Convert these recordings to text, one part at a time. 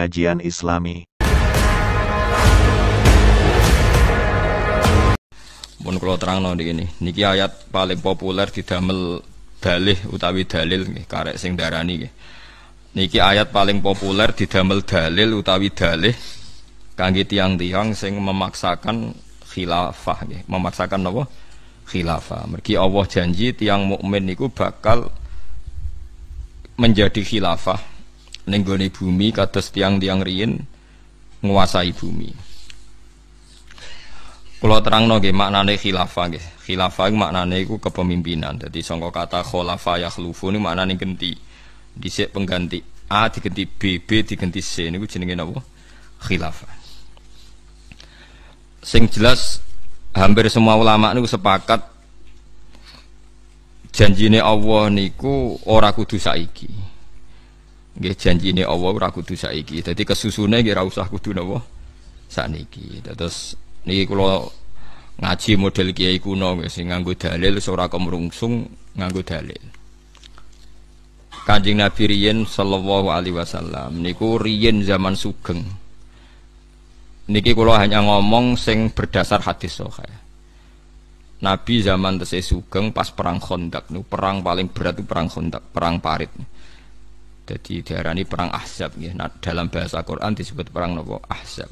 pengajian islami. Pun kalau terang no ini, niki ayat paling populer didamel dalih utawi dalil nggih karek sing darani nggih. Niki ayat paling populer didamel dalil utawi dalih kangge tiang-tiang sing memaksakan khilafah nggih, memaksakan apa? Khilafah. Mergi Allah janji tiang mukmin niku bakal menjadi khilafah ning bumi kados tiang-tiang riin nguasai bumi. Kula terangno nggih maknane khilafah nggih. Khilafah iku maknane iku kepemimpinan. Dadi sangka kata khulafa yakhlufu niku maknane genti. Dhisik pengganti A diganti B, B diganti C niku jenenge napa? Khilafah. Sing jelas hampir semua ulama niku sepakat janjine Allah niku ora kudu saiki. Nggih ini Allah ora kudu saiki. Dadi kesusune nggih ora usah kudu napa sakniki. Terus niki kula ngaji model kiai kuno sing nganggo dalil ora kemrungsung nganggo dalil. Kanjeng Nabi riyen sallallahu alaihi wasallam niku riyen zaman sugeng. Niki kula hanya ngomong sing berdasar hadis sahih. Nabi zaman tesih sugeng pas perang Khandaq nu perang paling berat itu perang Khandaq, perang parit. Nih. Jadi diarani perang Ahzab ya. Nah, dalam bahasa Quran disebut perang nopo Ahzab.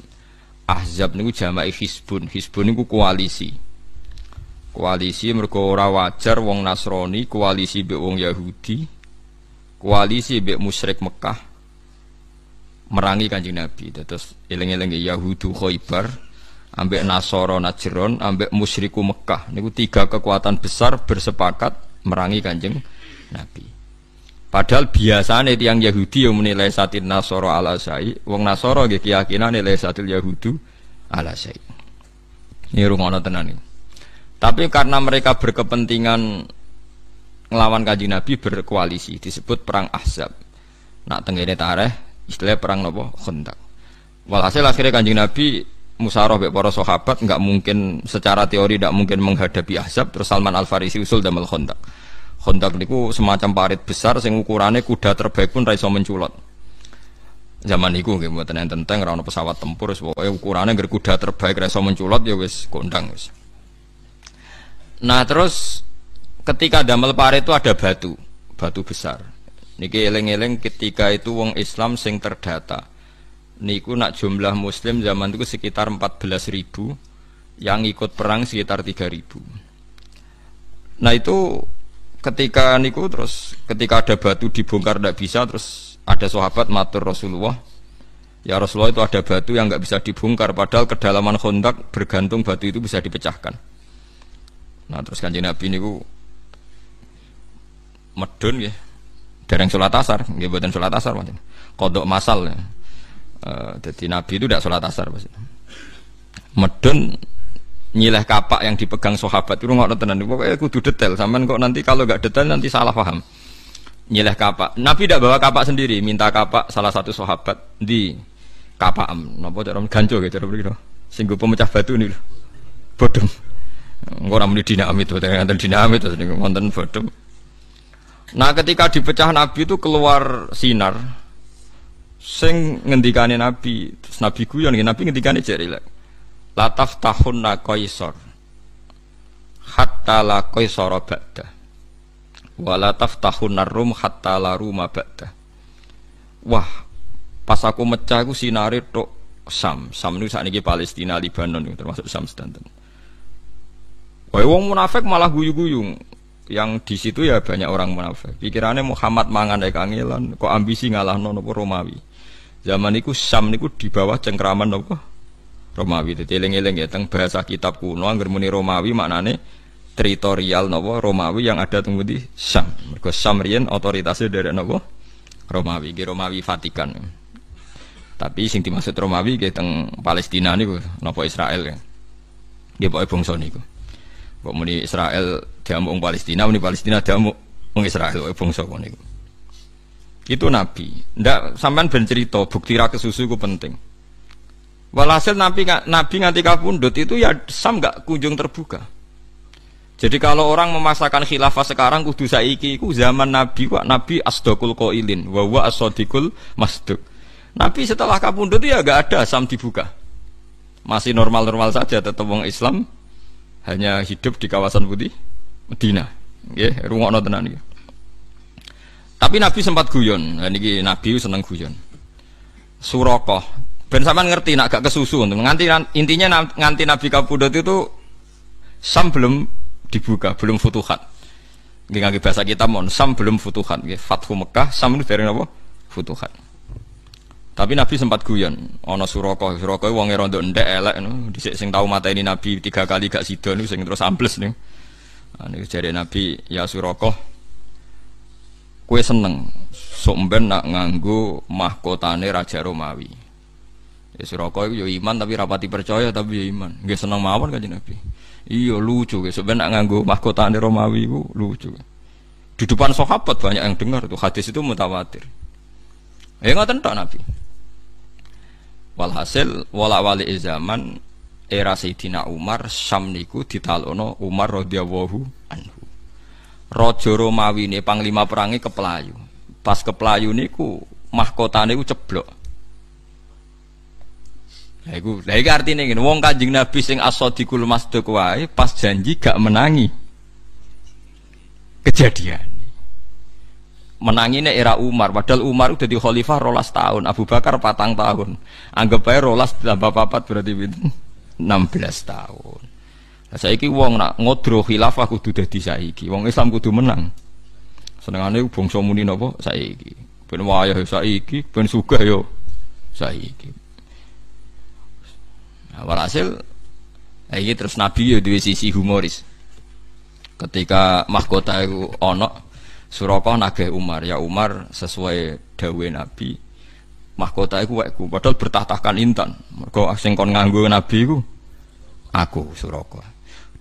Ahzab niku jama'ah hisbun, hisbun niku koalisi. Koalisi mergo ora wajar wong Nasrani koalisi be wong Yahudi, koalisi be musyrik Mekah merangi Kanjeng Nabi. Terus eling-eling yahudi Khaibar, ambek Nasoro Najron, ambek musyriku Mekah. Niku tiga kekuatan besar bersepakat merangi Kanjeng Nabi. Padahal biasanya tiang Yahudi yang menilai satin Nasoro ala sayi, wong Nasoro gak keyakinan nilai satin Yahudi ala sayi. Ini rumah tenan ini. Tapi karena mereka berkepentingan melawan kaji Nabi berkoalisi disebut perang Ahzab. Nak tenggene tareh istilah perang nopo kontak. Walhasil akhirnya kanjeng Nabi musaroh bek para sahabat nggak mungkin secara teori tidak mungkin menghadapi Ahzab terus Salman Al Farisi usul damel kontak. Honda niku semacam parit besar sing ukurannya kuda terbaik pun raiso menculot. Zaman niku nggih mboten enten teng ora pesawat tempur wis pokoke ukurane kuda terbaik raiso menculot ya wis kondang wis. Nah terus ketika damel parit itu ada batu, batu besar. Niki eling-eling ketika itu wong Islam sing terdata. Niku nak jumlah muslim zaman itu sekitar 14 ribu yang ikut perang sekitar 3 ribu. Nah itu ketika niku terus ketika ada batu dibongkar tidak bisa terus ada sahabat matur Rasulullah ya Rasulullah itu ada batu yang nggak bisa dibongkar padahal kedalaman kontak bergantung batu itu bisa dipecahkan nah terus kanjeng Nabi niku medun ya yang sholat asar nggih buatan sholat asar mungkin kodok masal ya. Uh, eh, jadi Nabi itu tidak sholat asar pasti medun nyileh kapak yang dipegang sahabat itu ngono tenan pokoknya kudu detail sampean kok nanti kalau nggak detail nanti salah paham nyileh kapak nabi tidak bawa kapak sendiri minta kapak salah satu sahabat di kapak am nopo cara ganjo gitu cara begitu singgup pemecah batu nih bodem orang ini dinamit itu wonten dinamit itu konten bodem nah ketika dipecah nabi itu keluar sinar sing ngendikane nabi terus nabi guyon nabi ngendikane jerilek lataf sor, qaisar hatta la qaisara walataf tahun na rum hatta la rumah ba'da wah pas aku mecah aku sinari to Sam Sam niku sakniki Palestina Libanon termasuk Sam Stanton Wah, wong munafik malah guyu guyung. Yang di situ ya banyak orang munafik. Pikirannya Muhammad mangan ae kangelan, kok ambisi ngalahno napa Romawi. Zaman niku Sam niku di bawah cengkraman nopo Romawi. itu eling-eling ya teng bahasa kitab kuno angger muni Romawi maknane teritorial nopo Romawi yang ada tunggu di Sam. mereka Samrian otoritasnya dari nopo Romawi, ki Romawi Vatikan. Tapi sing dimaksud Romawi ki teng Palestina niku nopo Israel ya. Nggih pokoke bangsa niku. Mbok muni Israel diamuk Palestina, muni Palestina diamuk wong Israel pokoke bangsa niku. Itu nabi. Ndak sampean ben cerita bukti ra kesusu itu penting. Walhasil Nabi, Nabi nganti kabundut itu ya sam gak kunjung terbuka. Jadi kalau orang memasakkan khilafah sekarang kudu saiki iku zaman Nabi wa Nabi asdaqul qailin wa wa asadiqul masduq. Nabi setelah kabundut ya gak ada sam dibuka. Masih normal-normal saja tetap wong Islam hanya hidup di kawasan putih Medina. Nggih, rungokno tenan iki. Tapi Nabi sempat guyon. Lah niki Nabi seneng guyon. Surakoh Ben sampean ngerti nak gak kesusu nganti intinya nganti Nabi Kapudot itu sam belum dibuka, belum futuhat. Nggih ngangge bahasa kita mon, sam belum futuhat nggih. Fathu Mekah sam itu dari napa? Futuhat. Tapi Nabi sempat guyon, ana Suraka, Suraka wong rondo ndek elek no. dhisik sing mata ini Nabi tiga kali gak sida niku sing terus ambles niku. Anu, ini jare Nabi, ya Suraka kue seneng sok nak nganggo mahkotane Raja Romawi Ya siroko itu ya iman tapi rapati percaya tapi ya iman. Nggih seneng mawon kanjeng Nabi. Iya lucu ya sebenarnya mahkota mahkotane Romawi itu lucu. Di depan sahabat banyak yang dengar tuh hadis itu mutawatir. Ya ngoten tok Nabi. Walhasil wala wali zaman era Sayyidina Umar syamniku niku ditalono Umar radhiyallahu anhu. Raja Romawi ini panglima perangi pelayu Pas ke pelayu niku mahkotane ku ceblok. Lah iku lha iki artinya ngene, wong Kanjeng Nabi sing aso sadiqul masduq wae pas janji gak menangi. Kejadian. Menanginnya era Umar, padahal Umar udah di khalifah rolas tahun, Abu Bakar patang tahun. Anggap aja rolas tambah papat berarti 16 tahun. Nah, saiki wong nak ngodro khilafah kudu dadi saiki. Wong Islam kudu menang. Senengane bangsa muni napa saiki. Ben wayah saiki, ben sugih yo saiki. Nah, walhasil ini terus Nabi ya di sisi humoris. Ketika mahkota itu onok Surakoh nageh Umar ya Umar sesuai dawe Nabi mahkota itu ku padahal bertahtakan intan mergo asing kon nganggo Nabi ku aku Surakoh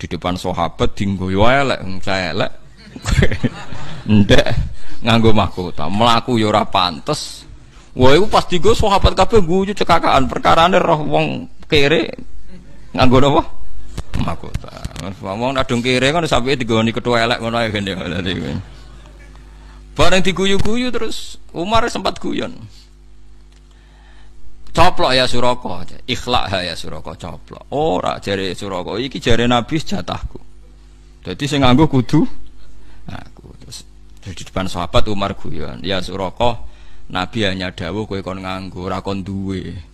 di depan sahabat dinggo yo elek saya elek ndek nganggo mahkota melaku yo ya ora pantes wah pasti pas digo sahabat kabeh cekakaan cekakan perkarane roh wong kere nganggo napa? Mahkota. ngomong nak dong kere kan sampai digoni ketua elek ngono ya gene. Bareng diguyu-guyu terus Umar sempat guyon. Coplok ya suroko, ikhlak ya suroko coplok. Ora jari suroko, iki jari Nabi jatahku. Jadi saya nganggo kudu aku. Nah, terus di depan sahabat Umar guyon, ya suroko, Nabi hanya dawuh kowe kon nganggo ora kon duwe.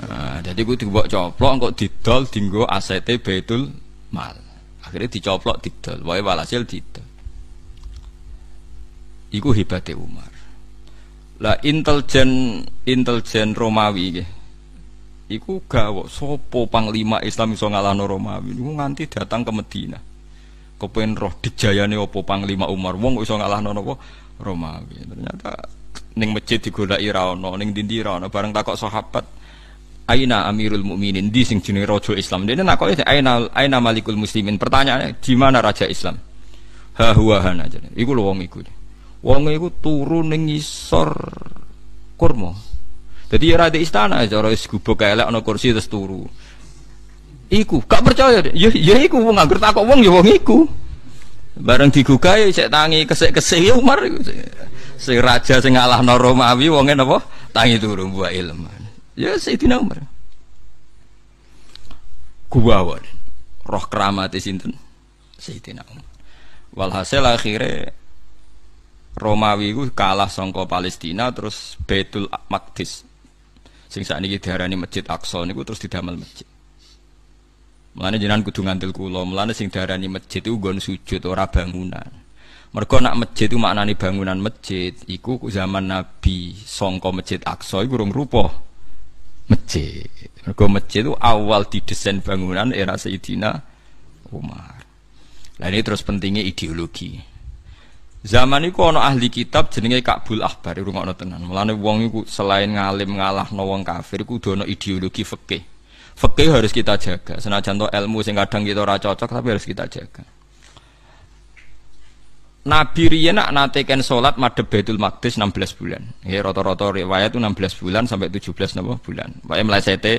Nah, jadi gue dibawa coplok, kok didol, dinggo aset betul mal. Akhirnya dicoplok didol, wae walhasil didol. Iku hebatnya Umar. Lah intelijen intelijen Romawi gitu. Iku gawok sopo panglima Islam iso ngalahno Romawi. Iku nganti datang ke Medina. Kepen roh dijayane opo panglima Umar. Wong iso ngalahno napa Romawi. Ternyata ning masjid digodaki ra ono, ning dindi ra ono. Bareng takok sahabat Aina Amirul Mukminin di sing jenenge raja Islam. Dene kok aina aina Malikul Muslimin. Pertanyaannya di mana raja Islam? Ha huwa hana jane. Iku lho wong iku. Wong iku turu ning isor kurma. Jadi ya ada istana ya, cara wis gubuk kae ana kursi terus turu. Iku, gak percaya. Ya ya iku wong anggur kok wong ya wong iku. Bareng digugah ya sik tangi kesek-kesek ya Umar. Sing raja sing ngalahno Romawi wonge napa? Tangi turu buah ilmu. Ya Sayyidina Umar. Kuwawon. Roh keramat sinten? Sayyidina Umar. Walhasil akhirnya Romawi itu kalah songko Palestina terus Betul Maqdis. Sing saat ini diharani Masjid Aqsa niku terus didamel masjid. Mulane jenengan kudu ngantil kula, mulane sing diharani masjid itu nggon sujud ora bangunan. Mergo nak masjid itu maknani bangunan masjid, iku zaman Nabi songko Masjid Aqsa iku urung rupa masjid. Mergo masjid itu awal didesain bangunan era Sayyidina Umar. Nah ini terus pentingnya ideologi. Zaman itu ono ahli kitab jenenge Kabul Ahbar iku ngono tenan. Mulane wong iku selain ngalim ngalahno wong kafir iku ono ideologi fikih. Fikih harus kita jaga. Senajan to ilmu sing kadang kita ora cocok tapi harus kita jaga. Nabi Riyan nak natekan sholat madhab Baitul Maqdis 16 bulan. Ya rata-rata riwayat itu 16 bulan sampai 17 napa bulan. Pokoke mlesete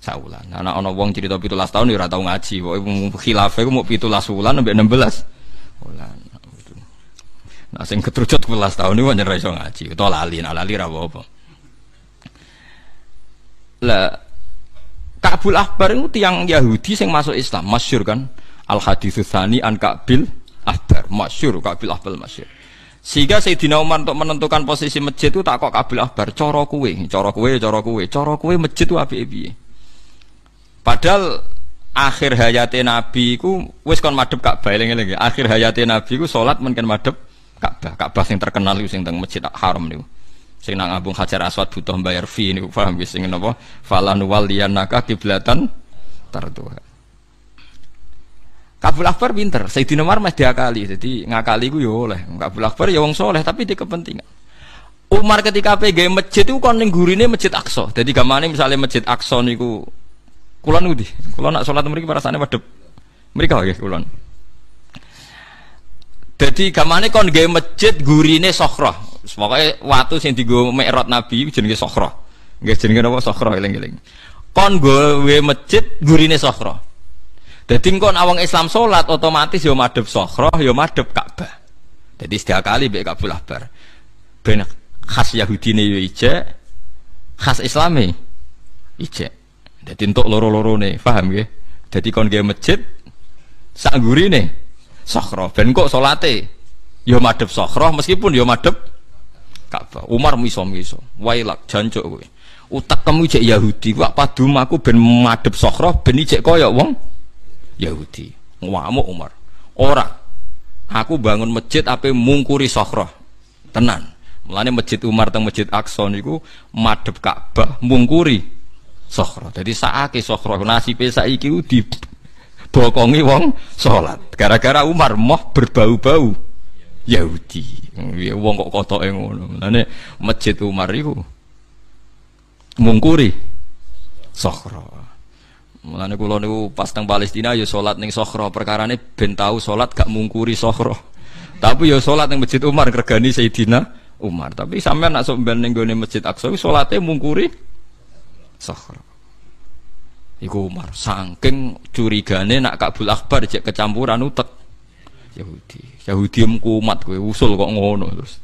saulan. Ana ana wong cerita 17 tahun ya ora tau ngaji. Pokoke khilafah ku mau 17 bulan sampai 16 bulan. Nah sing ketrucut 17 tahun itu pancen ora iso ngaji. Utawa lali, nah lali ra apa-apa. Lah Ka'bul Ahbar itu tiang Yahudi sing masuk Islam, masyur kan. Al haditsus tsani an Ka'bil Akbar, masyur, kabil Akbar masyur. Sehingga Sayyidina Umar untuk menentukan posisi masjid itu tak kok kabil Akbar coro kue, coro kue, coro kue, coro kue masjid itu api api. Padahal akhir hayati Nabi ku wis kon madep kak bayling lagi. Ya. akhir hayati Nabi ku sholat mungkin madep kak Ka'bah yang terkenal itu tentang teng Masjid Haram itu. sing nang abung Hajar Aswad butuh bayar fee ini. paham wis sing Falanual falan waliyanaka kiblatan tertua. Kabul Akbar pinter, Sayyidina Umar masih diakali, jadi ngakali gue yo ya oleh. Kabul Akbar ya wong soleh tapi dia kepentingan. Umar ketika PG masjid itu kan gurine masjid Aqsa. Jadi gimana misalnya masjid Aqsa niku kulon nudi, kulon nak sholat mereka rasanya pada mereka ya kulon. Jadi gimana kon gawe masjid gurine sokhroh. Pokoke watu sing gue mikrot Nabi jenenge Sokro, Nggih jenenge apa Sokro eling-eling. Kon gawe masjid gurine Sokro. Jadi engkau awang Islam sholat otomatis yo madep sohroh, yo madep Ka'bah. Jadi setiap kali bek kabul ber. Ben khas Yahudi nih yo ije, khas Islami ije. Jadi untuk loro-loro nih, paham ya? Jadi kon gaya masjid, sangguri nih, sohroh. Ben kok sholate, yo madep sohroh meskipun yo madep Ka'bah. Umar miso miso, wailak jancok gue. Utak kamu cek Yahudi, wak padum aku ben madep sohroh, ben ijek koyok wong. Yahudi. Ngamuk Umar. Ora. Aku bangun masjid ape mungkuri Sohroh, Tenan. Mulane masjid Umar teng masjid Aqsa niku madep Ka'bah mungkuri sokhroh. Jadi Sohroh nasi pesa iki di bokongi wong sholat gara-gara Umar moh berbau-bau Yahudi ya wong kok kotor ngono lane masjid Umar iku mungkuri Sohroh. Mulane kula niku pas teng Palestina ya salat ning Sokhro, perkarane ben tau salat gak mungkuri Sokhro. Tapi ya salat ning Masjid Umar gregani Sayyidina Umar. Tapi sampean nak sok ben ning gone Masjid Aqsa salate mungkuri Sokhro. Iku Umar saking curigane nak Kabul Akbar cek kecampuran utek Yahudi. Yahudi umat kowe usul kok ngono terus.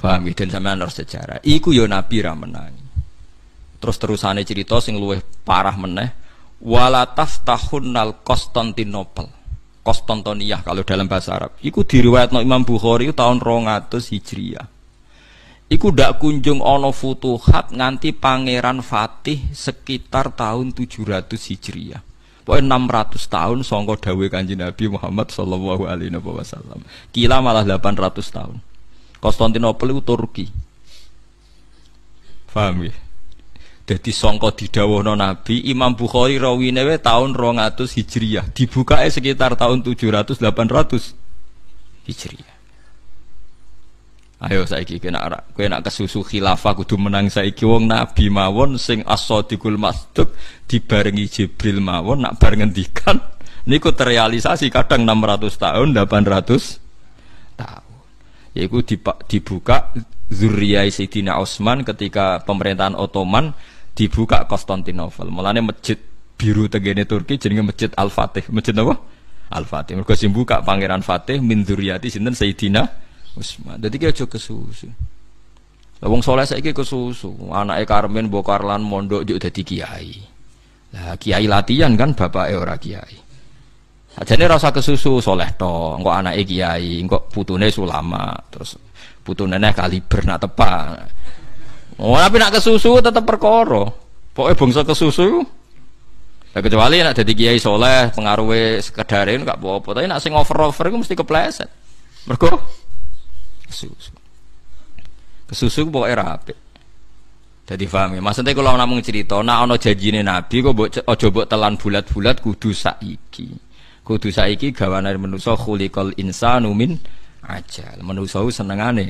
Paham gitu, dan sampean harus sejarah. Iku yo ya nabi ra Terus terusane cerita sing luweh parah meneh. Walataf tahunnal Konstantinopel. kostantonia kalau dalam bahasa Arab. Iku diriwayatno Imam bukhori tahun 200 Hijriah. Iku dak kunjung ono futuhat nganti pangeran Fatih sekitar tahun 700 Hijriah. Pokoknya 600 tahun songko dawe kanji Nabi Muhammad Sallallahu Alaihi Wasallam. Kila malah 800 tahun. Konstantinopel itu Turki. Faham ya? Jadi songko Dawono Nabi, Imam Bukhari rawinewe tahun 200 Hijriah, dibuka sekitar tahun 700 800 Hijriah. Ayo saya kira kena arak, kowe nak kesusu khilafah kudu menang saiki wong Nabi mawon sing aso sadiqul masduq dibarengi Jibril mawon nak bar ngendikan niku terrealisasi kadang 600 tahun 800 tahun. Yaiku dibuka Zuriyah Sayyidina Osman ketika pemerintahan Ottoman dibuka Konstantinopel. Mulane masjid biru tegene Turki jenenge Masjid Al-Fatih. Masjid apa? Al-Fatih. Mergo sing buka Pangeran Fatih min dzurriyati sinten Sayyidina Utsman. Dadi ki aja kesusu. Lah wong saleh saiki kesusu, anake Karmen bokar lan mondok yo dadi kiai. Lah kiai latihan kan bapake ora kiai. Ajane rasa kesusu soleh to, engko anake kiai, engko putune sulama, terus putune kaliber nak tepak. Oh, tapi nak kesusu tetap perkoro. Pokoknya bangsa kesusu. Ya, kecuali nak jadi kiai soleh, pengaruhnya sekedarin gak apa-apa. Tapi nak sing over-over itu mesti kepleset. Mergo kesusu. Kesusu pokoknya rapi. Jadi paham ya. Maksudnya kalau namung cerita, nak ono janjine Nabi, kok buat ojo buat telan bulat-bulat kudu saiki. Kudu saiki gawanan manusa insan umin aja. ajal. seneng senengane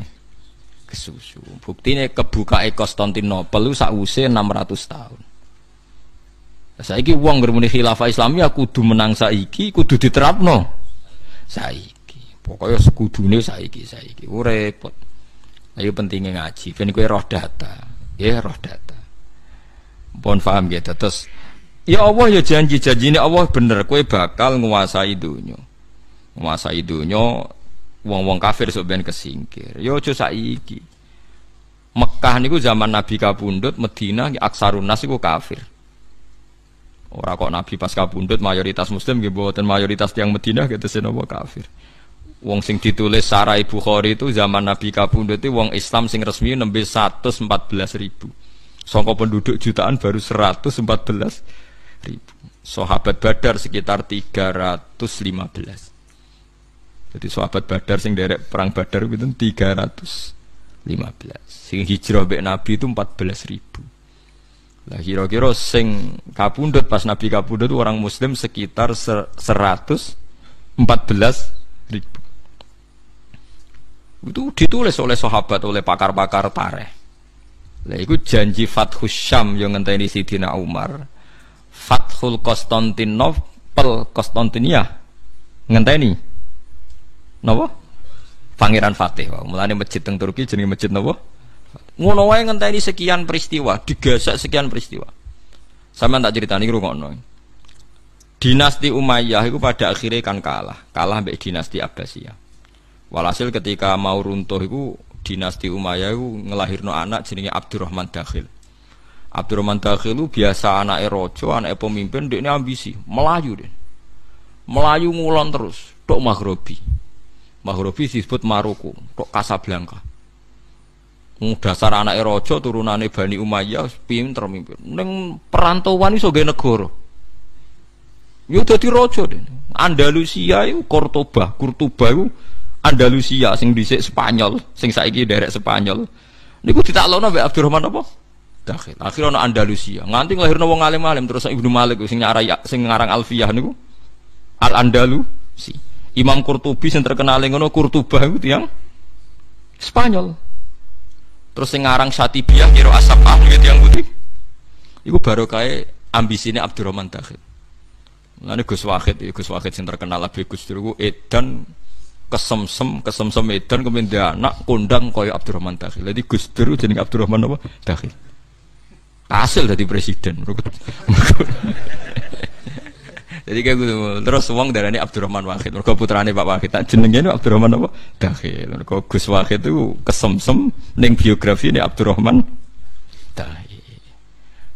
kesusu. Buktine kebukake Konstantinopel sakwise 600 tahun. Saiki wong ngremuni khilafah aku ya kudu menang saiki, kudu diterapno. Saiki. Pokoknya sekudune saiki saiki. Ku repot. Ayo pentingnya ngaji, ben kowe roh data. Ya roh data. Bon paham ya terus Ya Allah ya janji ini Allah bener kowe bakal nguasai dunya. Nguasai dunya Wong-wong kafir sok kesingkir. Yo ya aja saiki. Mekah niku zaman Nabi kapundhut, Madinah aksarun nas iku kafir. Ora kok Nabi pas kapundhut mayoritas muslim nggih mboten mayoritas yang Madinah gitu napa kafir. Wong sing ditulis Sarai Bukhari itu zaman Nabi kapundhut wong Islam sing resmi nembe 114 ribu. Songko penduduk jutaan baru 114 ribu. Sahabat Badar sekitar 315. Jadi sahabat Badar sing derek perang Badar itu 315. Sing hijrah be Nabi itu 14 ribu. Lah kira-kira sing kapundhut pas Nabi kapundhut orang muslim sekitar 114 ribu. Itu ditulis oleh sahabat oleh pakar-pakar tareh. Lah iku janji Fathu Syam yang ngenteni Sidina Umar. Fathul Konstantinopel Konstantinia ngenteni Nopo? Pangeran Fatih. Wow. mulane masjid teng Turki jenenge masjid nopo? Ngono wae ngenteni sekian peristiwa, digesek sekian peristiwa. Sama tak ceritani ngono. Dinasti Umayyah itu pada akhirnya kan kalah, kalah mbek dinasti Abbasiyah. Walhasil ketika mau runtuh itu dinasti Umayyah itu ngelahirno anak jenenge Abdurrahman Dakhil. Abdurrahman Dakhil itu biasa anaknya rojo, anaknya pemimpin, dia ini ambisi, melayu deh. Melayu ngulon terus, tok maghrobi Maghribi disebut Maroko, kok Casablanca. dasar anak Erojo turunane Bani Umayyah pinter mimpin. Neng perantauan iso gawe negoro. Yo rojo deh. Andalusia yuk, Kortoba, Kurtuba iku Andalusia sing dhisik Spanyol, sing saiki derek Spanyol. Niku ditaklokno mbek Abdurrahman apa? Dakhil. Akhire ana Andalusia. Nganti nglahirno wong alim-alim terus Ibnu Malik sing nyarai sing ngarang Alfiyah niku Al Andalusi. Imam Qurtubi yang terkenal ngono Qurtuba itu yang Spanyol. Terus yang ngarang Satibiyah kira asap ahli ya, itu yang putih. Iku baru kayak ambisinya Abdurrahman Tahir. Nanti Gus Wahid, ya, Gus Wahid yang terkenal lebih Gus Dur, Edan kesemsem kesemsem Edan kemudian anak kondang koyo Abdurrahman Tahir. Jadi Gus Dur jadi Abdurrahman apa? Tahir. Hasil dari presiden. Jadi kayak gitu. Terus uang darah ini Abdurrahman Wahid. Mergo putrane Pak Wahid. Tak jenenge Abdurrahman apa? Dahil. Kau Gus Wahid itu kesemsem neng biografi ini Abdurrahman Dahil.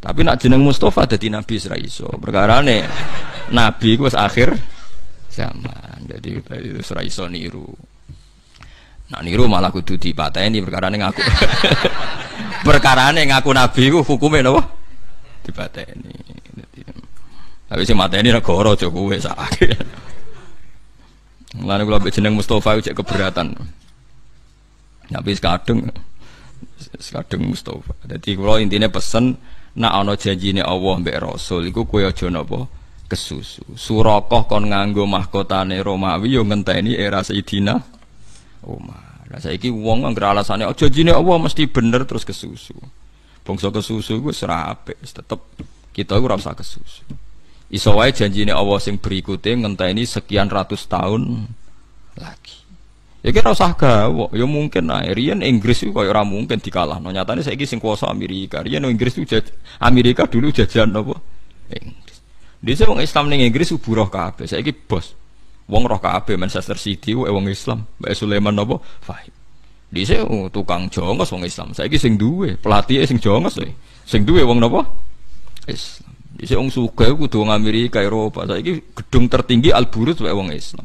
Tapi nak jeneng Mustafa di nabi isra perkara nih nabi gue wis akhir zaman. Jadi itu isra niru. Nak niru malah kudu dipateni nih ngaku. nih ngaku nabi ku hukumnya Di Dipateni. ini. Tapi sing mateni negara aja kowe sak. Mulane kula jeneng Mustofa cek keberatan. Tapi sekadung sekadung Mustafa, Dadi kula intinya pesen nak janji ini Allah Mbak Rasul iku kowe jono boh kesusu. Surakoh kon nganggo mahkotane Romawi yo ngenteni era Sayyidina Umar. Lah saiki wong anggere alasane aja janjine Allah mesti bener terus kesusu. Bangsa kesusu iku serapik, tetep kita ora usah kesusu. Iso wae janjine Allah sing berikutnya ngenteni sekian ratus tahun lagi. Ya kira usah gawok, ya mungkin nah, Rian Inggris itu kaya orang mungkin dikalah. No, nyatanya saya sing kuasa Amerika, Rian Inggris itu jaj Amerika dulu jajan apa? Inggris. Di sini Islam nih Inggris uburoh kabeh, saya bos. Wong roh kabeh Manchester City, wong Islam, Mbak Sulaiman apa? Fahim. Di sini oh, tukang jongos wong Islam, saya sing duwe, pelatih sing jongos, eh. sing duwe wong apa? Islam. Isih wong sugih kudu wong Amerika, Eropa. Saiki gedung tertinggi Al Buruz wae wong Islam.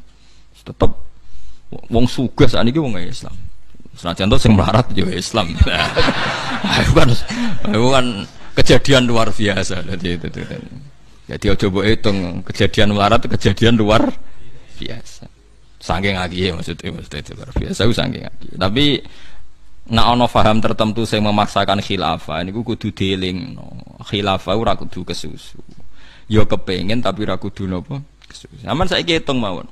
Tetep wong sugih sakniki wong Islam. Senajan contoh, yang melarat juga ya Islam. Aku kan aku kan kejadian luar biasa jadi itu. itu. Jadi ya, coba hitung kejadian melarat kejadian luar biasa. Sangking lagi ya maksudnya maksudnya luar biasa. Aku sangking lagi. Tapi Nah ono faham tertentu saya memaksakan khilafah ini kudu dealing no. khilafah ora kudu kesusu. Yo ya kepengen tapi ora kudu nopo kesusu. Aman saya hitung mawon.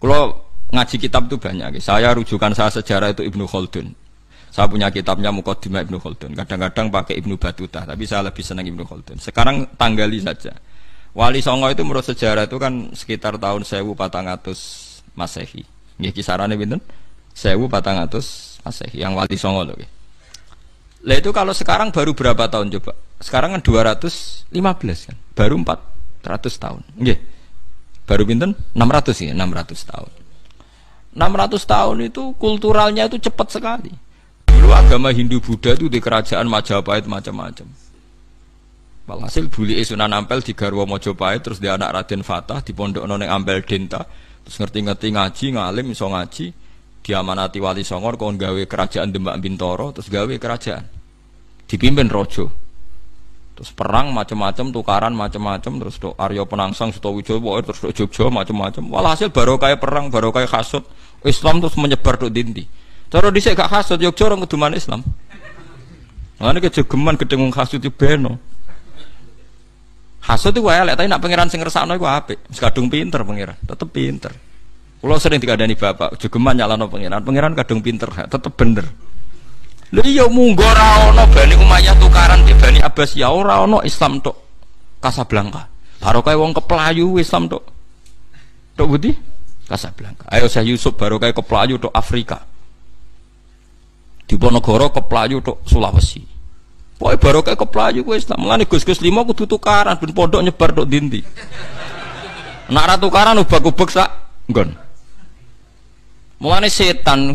Kalau ngaji kitab tuh banyak. Saya rujukan saya sejarah itu Ibnu Khaldun. Saya punya kitabnya Mukaddimah Ibnu Khaldun. Kadang-kadang pakai Ibnu Batuta, tapi saya lebih senang Ibnu Khaldun. Sekarang tanggali saja. Wali Songo itu menurut sejarah itu kan sekitar tahun 1400 Masehi. Nggih kisarane Sewu 1400 Asih yang Wali Songo loh. Lah itu kalau sekarang baru berapa tahun coba? Sekarang kan 215 kan. Baru 400 tahun. Nggih. Baru pinten? 600 ya, 600 tahun. 600 tahun itu kulturalnya itu cepat sekali. Dulu agama Hindu Buddha itu di kerajaan Majapahit macam-macam. Walhasil buli Sunan Ampel di Garwa Mojopahit terus di anak Raden Fatah di Pondok Noneng Ampel Denta terus ngerti-ngerti ngaji ngalim iso ngaji diamanati wali songor kon gawe kerajaan Demak Bintoro terus gawe kerajaan dipimpin rojo terus perang macam-macam tukaran macam-macam terus do Aryo Penangsang Sutowijo terus do Jogja macam-macam walhasil baru kayak perang baru kayak kasut, Islam terus menyebar tuh dindi, cara disek gak kasut Jogja orang keduman Islam Mana kejegeman kedengung kasut itu beno. kasut itu elek, tapi nak pangeran sing itu ape, apik. kadung pinter pangeran, tetep pinter. Kalau sering tidak ada nih bapak, jogeman nyalano pangeran, pangeran kadung pinter, ha, tetep bener. Lo iya munggo rawono, Bani Umayyah tukaran di Bani abbas ya rawono Islam tok Casablanca. Barokah wong keplayu Islam to, to Budi kasablangka. Ayo saya Yusuf barokah keplayu to Afrika. Di Bonogoro keplayu to Sulawesi. baru barokah keplayu gue Islam. Mulane Gus-gus lima kudu tukaran pun pondok nyebar to dindi. Nak tukaran ubah ubek sak gon. Mulane setan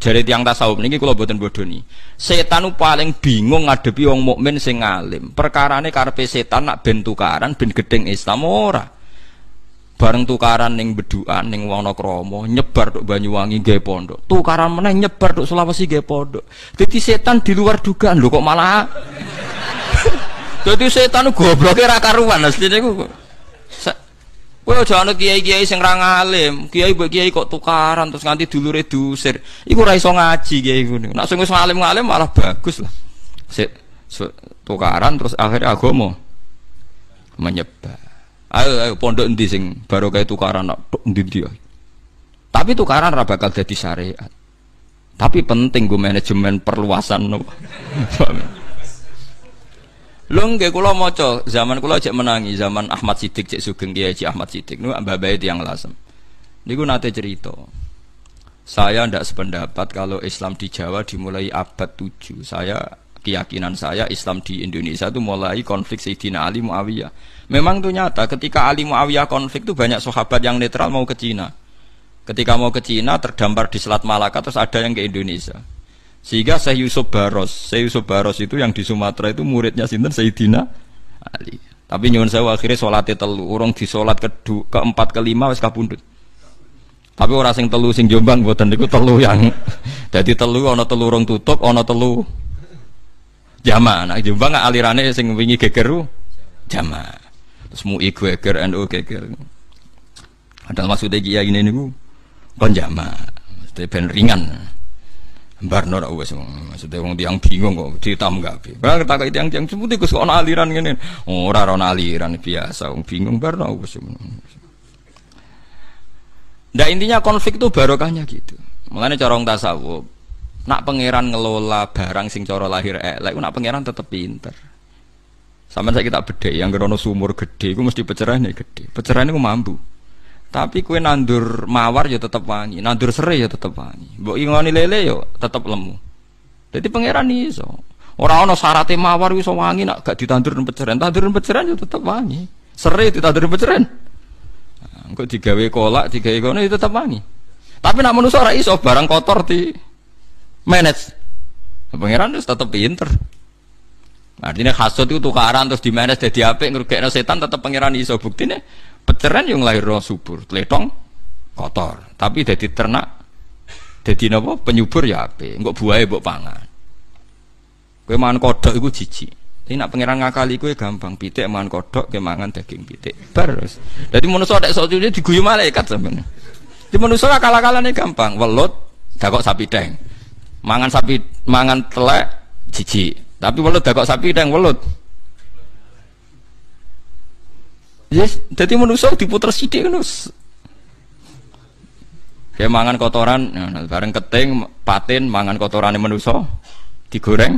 jare tiang tasawuf niki kula boten bodoni. Setan paling bingung ngadepi wong mukmin sing alim. Perkarane karepe setan nak ben tukaran ben gedeng Islam ora. Bareng tukaran ning bedukan ning Wono Kromo nyebar tok Banyuwangi nggih pondok. Tukaran meneh nyebar tok Sulawesi nggih pondok. Dadi setan di luar dugaan lho kok malah Dadi setan gobloke ra karuan asline niku. Wah, jangan anut kiai-kiai yang orang alim kiai buat kiai kok tukaran terus nganti dulu redusir Iku ora iso ngaji kiai ngono. Nek sungguh wis ngalim-ngalim malah bagus lah. Sik tukaran terus akhirnya agama menyebar. Ayo, ayo pondok endi sing baru kayak tukaran tok endi ya? Tapi tukaran raba bakal jadi syariat. Tapi penting gue manajemen perluasan no. Lho nggih kula maca, zaman kula cek menangi, zaman Ahmad Sidik cek Sugeng Kiai Haji Ahmad Sidik niku mbabae tiyang lasem. Niku nate cerita. Saya ndak sependapat kalau Islam di Jawa dimulai abad 7. Saya keyakinan saya Islam di Indonesia itu mulai konflik Sayyidina Ali Muawiyah. Memang itu nyata ketika Ali Muawiyah konflik itu banyak sahabat yang netral mau ke Cina. Ketika mau ke Cina terdampar di Selat Malaka terus ada yang ke Indonesia. Sehingga Syekh Yusuf Baros, Syekh Yusuf Baros itu yang di Sumatera itu muridnya sinten Sayyidina Ali. Tapi nyuwun saya akhirnya sholatnya telu, orang di sholat ke keempat kelima wis kabundut. Tapi orang sing telu sing jombang buat itu telu yang jadi telu ono telu orang tutup ono telu jama. Nah jombang alirannya sing wingi gegeru jama. Terus iku geger NU geger. Ada maksudnya kia ini nih bu kon jama. Jadi ben ringan. Barno nak wes maksudnya wong tiang bingung kok ditanggapi. Barang tak kayak tiang tiang sebut itu soal aliran gini. orang oh, aliran biasa wong bingung Barno wes. Nah intinya konflik itu barokahnya gitu. Mulane corong tasawuf nak pangeran ngelola barang sing coro lahir elek, nak pangeran tetep pinter. Sama saya kita bedhe yang gerono sumur gede, gue mesti pecerahannya gede. Pecerahannya gue mampu. Tapi kue nandur mawar ya tetap wangi, nandur serai ya tetap wangi. Mbok ingoni lele ya tetap lemu. Jadi pangeran iso. Orang ono syaratnya mawar iso wangi nak gak ditandur dan peceran, tandur dan peceran ya tetap wangi. Serai ditandur nang peceran. nah, digawe kolak, digawe kono itu ya tetap wangi. Tapi nak manusia orang iso barang kotor di manage. Pangeran itu tetap pinter. Artinya kasut itu tukaran terus di manage jadi apa ngrugekno setan tetap pangeran iso buktine Peceran yang lahir subur, tletong kotor. Tapi jadi ternak, jadi nopo penyubur ya ape. Enggak buaya buat pangan. Kue mangan kodok itu cici, Ini nak pangeran ngakali kue gampang pitik mangan kodok, kue mangan daging pitik. Terus. Jadi manusia ada sesuatu dia diguyu malaikat sebenarnya. Di manusia kalah-kalah nih gampang. Welut, kok sapi deng. Mangan sapi, mangan telek, cici, Tapi welut kok sapi deng welut. Yes, ya, jadi manusia diputer sidik kan Kayak mangan kotoran, ya, nah, bareng keting, patin, mangan kotoran manusia digoreng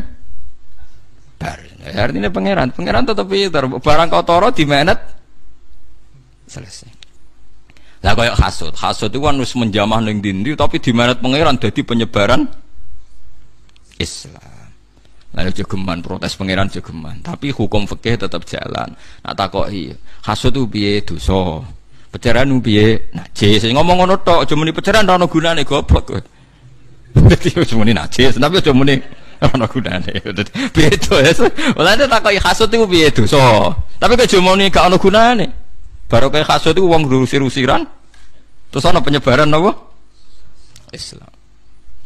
bar. Ya, artinya pangeran, pangeran tetapi Barang kotor di menet selesai. Lah kayak hasut, hasut itu kan harus menjamah neng dindi, tapi di menet pangeran jadi penyebaran Islam. Lalu jogeman protes pangeran jogeman, tapi hukum fikih tetap jalan. Nak takoki, hasud ku piye dosa? Pecaran ku piye najis? Ngomong ngono tok, aja muni pecaran ora ono gunane goblok kowe. Dadi wis muni najis, tapi aja muni ora ono gunane. Dadi beda ya. Ora nek takoki hasud ku piye dosa? Tapi kok muni gak ono gunane. Baru kayak hasud itu uang rusir-rusiran, terus ada penyebaran apa? Islam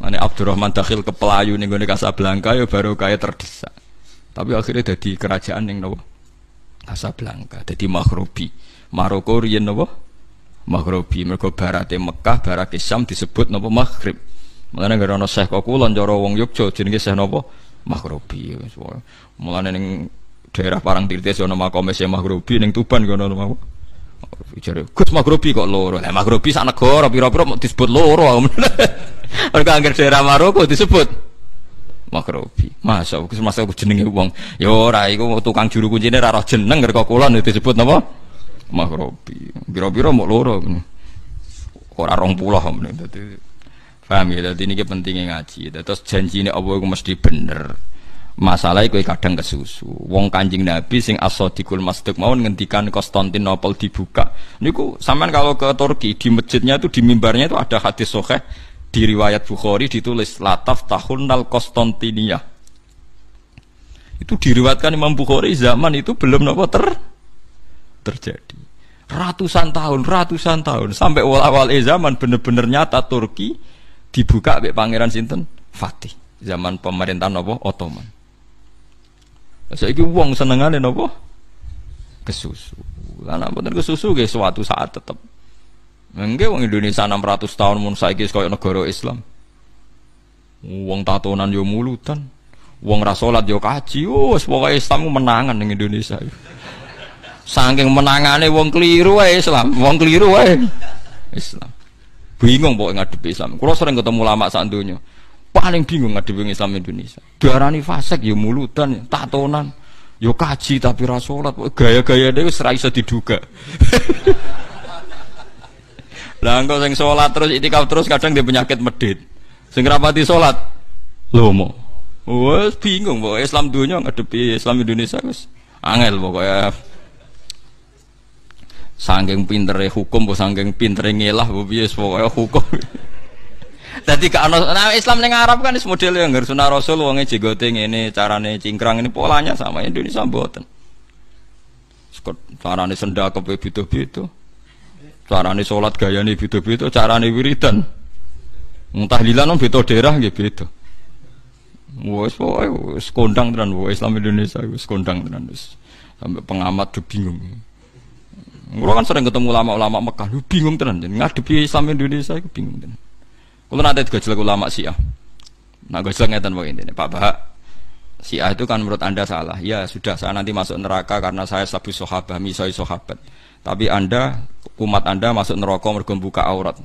mana Abdurrahman dahil ke Pelayu nih gone Casablanca ya baru kaya terdesak. Tapi akhirnya jadi kerajaan yang nopo? Casablanca. Jadi Maghribi. Maroko riyen nopo? Maghribi. Mergo barate Mekah, barate Syam disebut nopo Maghrib. Mulane gara ana Syekh Kokulon jorowong wong Yogya jenenge Syekh nopo? Maghribi. Mulane ning daerah Parangtirtis ana nama Syekh Maghribi neng Tuban kono nopo? Jare Gus Maghribi kok loro. Lah Maghribi sak negara pira-pira disebut loro. Mereka anggar daerah Maroko disebut Makrobi. Masa aku masa aku jenenge wong. yo ya ora iku tukang juru kuncine ora roh jeneng kok kulon ya disebut napa? Makrobi. Biro-biro mok loro. Ora rong puluh men dadi Paham ya, jadi ini pentingnya ngaji. Terus janji ini Allah mesti bener. Masalahnya kue kadang kesusu. Wong kanjeng Nabi sing asodikul masduk mau ngendikan Konstantinopel dibuka. niku, ku, saman kalau ke Turki di masjidnya itu di mimbarnya itu ada hadis soheh di riwayat Bukhari ditulis lataf tahunnal Konstantinia itu diriwatkan Imam Bukhari zaman itu belum nopo ter terjadi ratusan tahun ratusan tahun sampai awal-awal eh zaman bener-bener nyata Turki dibuka oleh Pangeran Sinten Fatih zaman pemerintahan nopo Ottoman saya uang seneng senengane nopo kesusu karena bener kesusu guys suatu saat tetap Enggak wong Indonesia 600 tahun mun saiki kaya negara Islam. Wong tatonan yo mulutan. Wong ra salat yo kaji. Oh, wis pokoke Islam menangan ning Indonesia. Saking menangane wong keliru wae Islam, wong keliru wae Islam. Bingung pokoke ngadepi Islam. Kulo sering ketemu lama sak donya. Paling bingung ngadepi Islam Indonesia. Darani fasik yo mulutan, tatonan. Yo kaji tapi ra salat, gaya-gaya wis ra iso diduga. Lah engkau sing sholat terus itikaf terus kadang dia penyakit medit. Sing rapati lu lomo. Wes bingung bahwa Islam dunia nggak ngadepi Islam Indonesia guys angel pokoknya. sanggeng ya hukum, sangking pinter ngelah, wis pokoknya hukum. Jadi gak nah Islam yang Arab kan model yang harus sunah Rasul wonge jigote ini carane cingkrang ini polanya sama Indonesia buatan sekarang ini sendal kepe beda butuh Cara nih Carane gaya gayane beda-beda, nih wiridan. entah Tahlilan on beda daerah gitu. beda. Wes wes kondang tenan wes Islam Indonesia wes kondang tenan wes Sampai pengamat tuh bingung. Kulo kan sering ketemu ulama-ulama Mekah, lu bingung tenan ngadepi Islam Indonesia iku bingung tenan. Kulo nate gajlek ulama Syiah. Nah gajlek ngeten wae intine, Pak Si Syiah itu kan menurut Anda salah. Ya sudah saya nanti masuk neraka karena saya sabu sahabat, misoi sahabat. Tapi Anda umat Anda masuk neraka mergo buka aurat.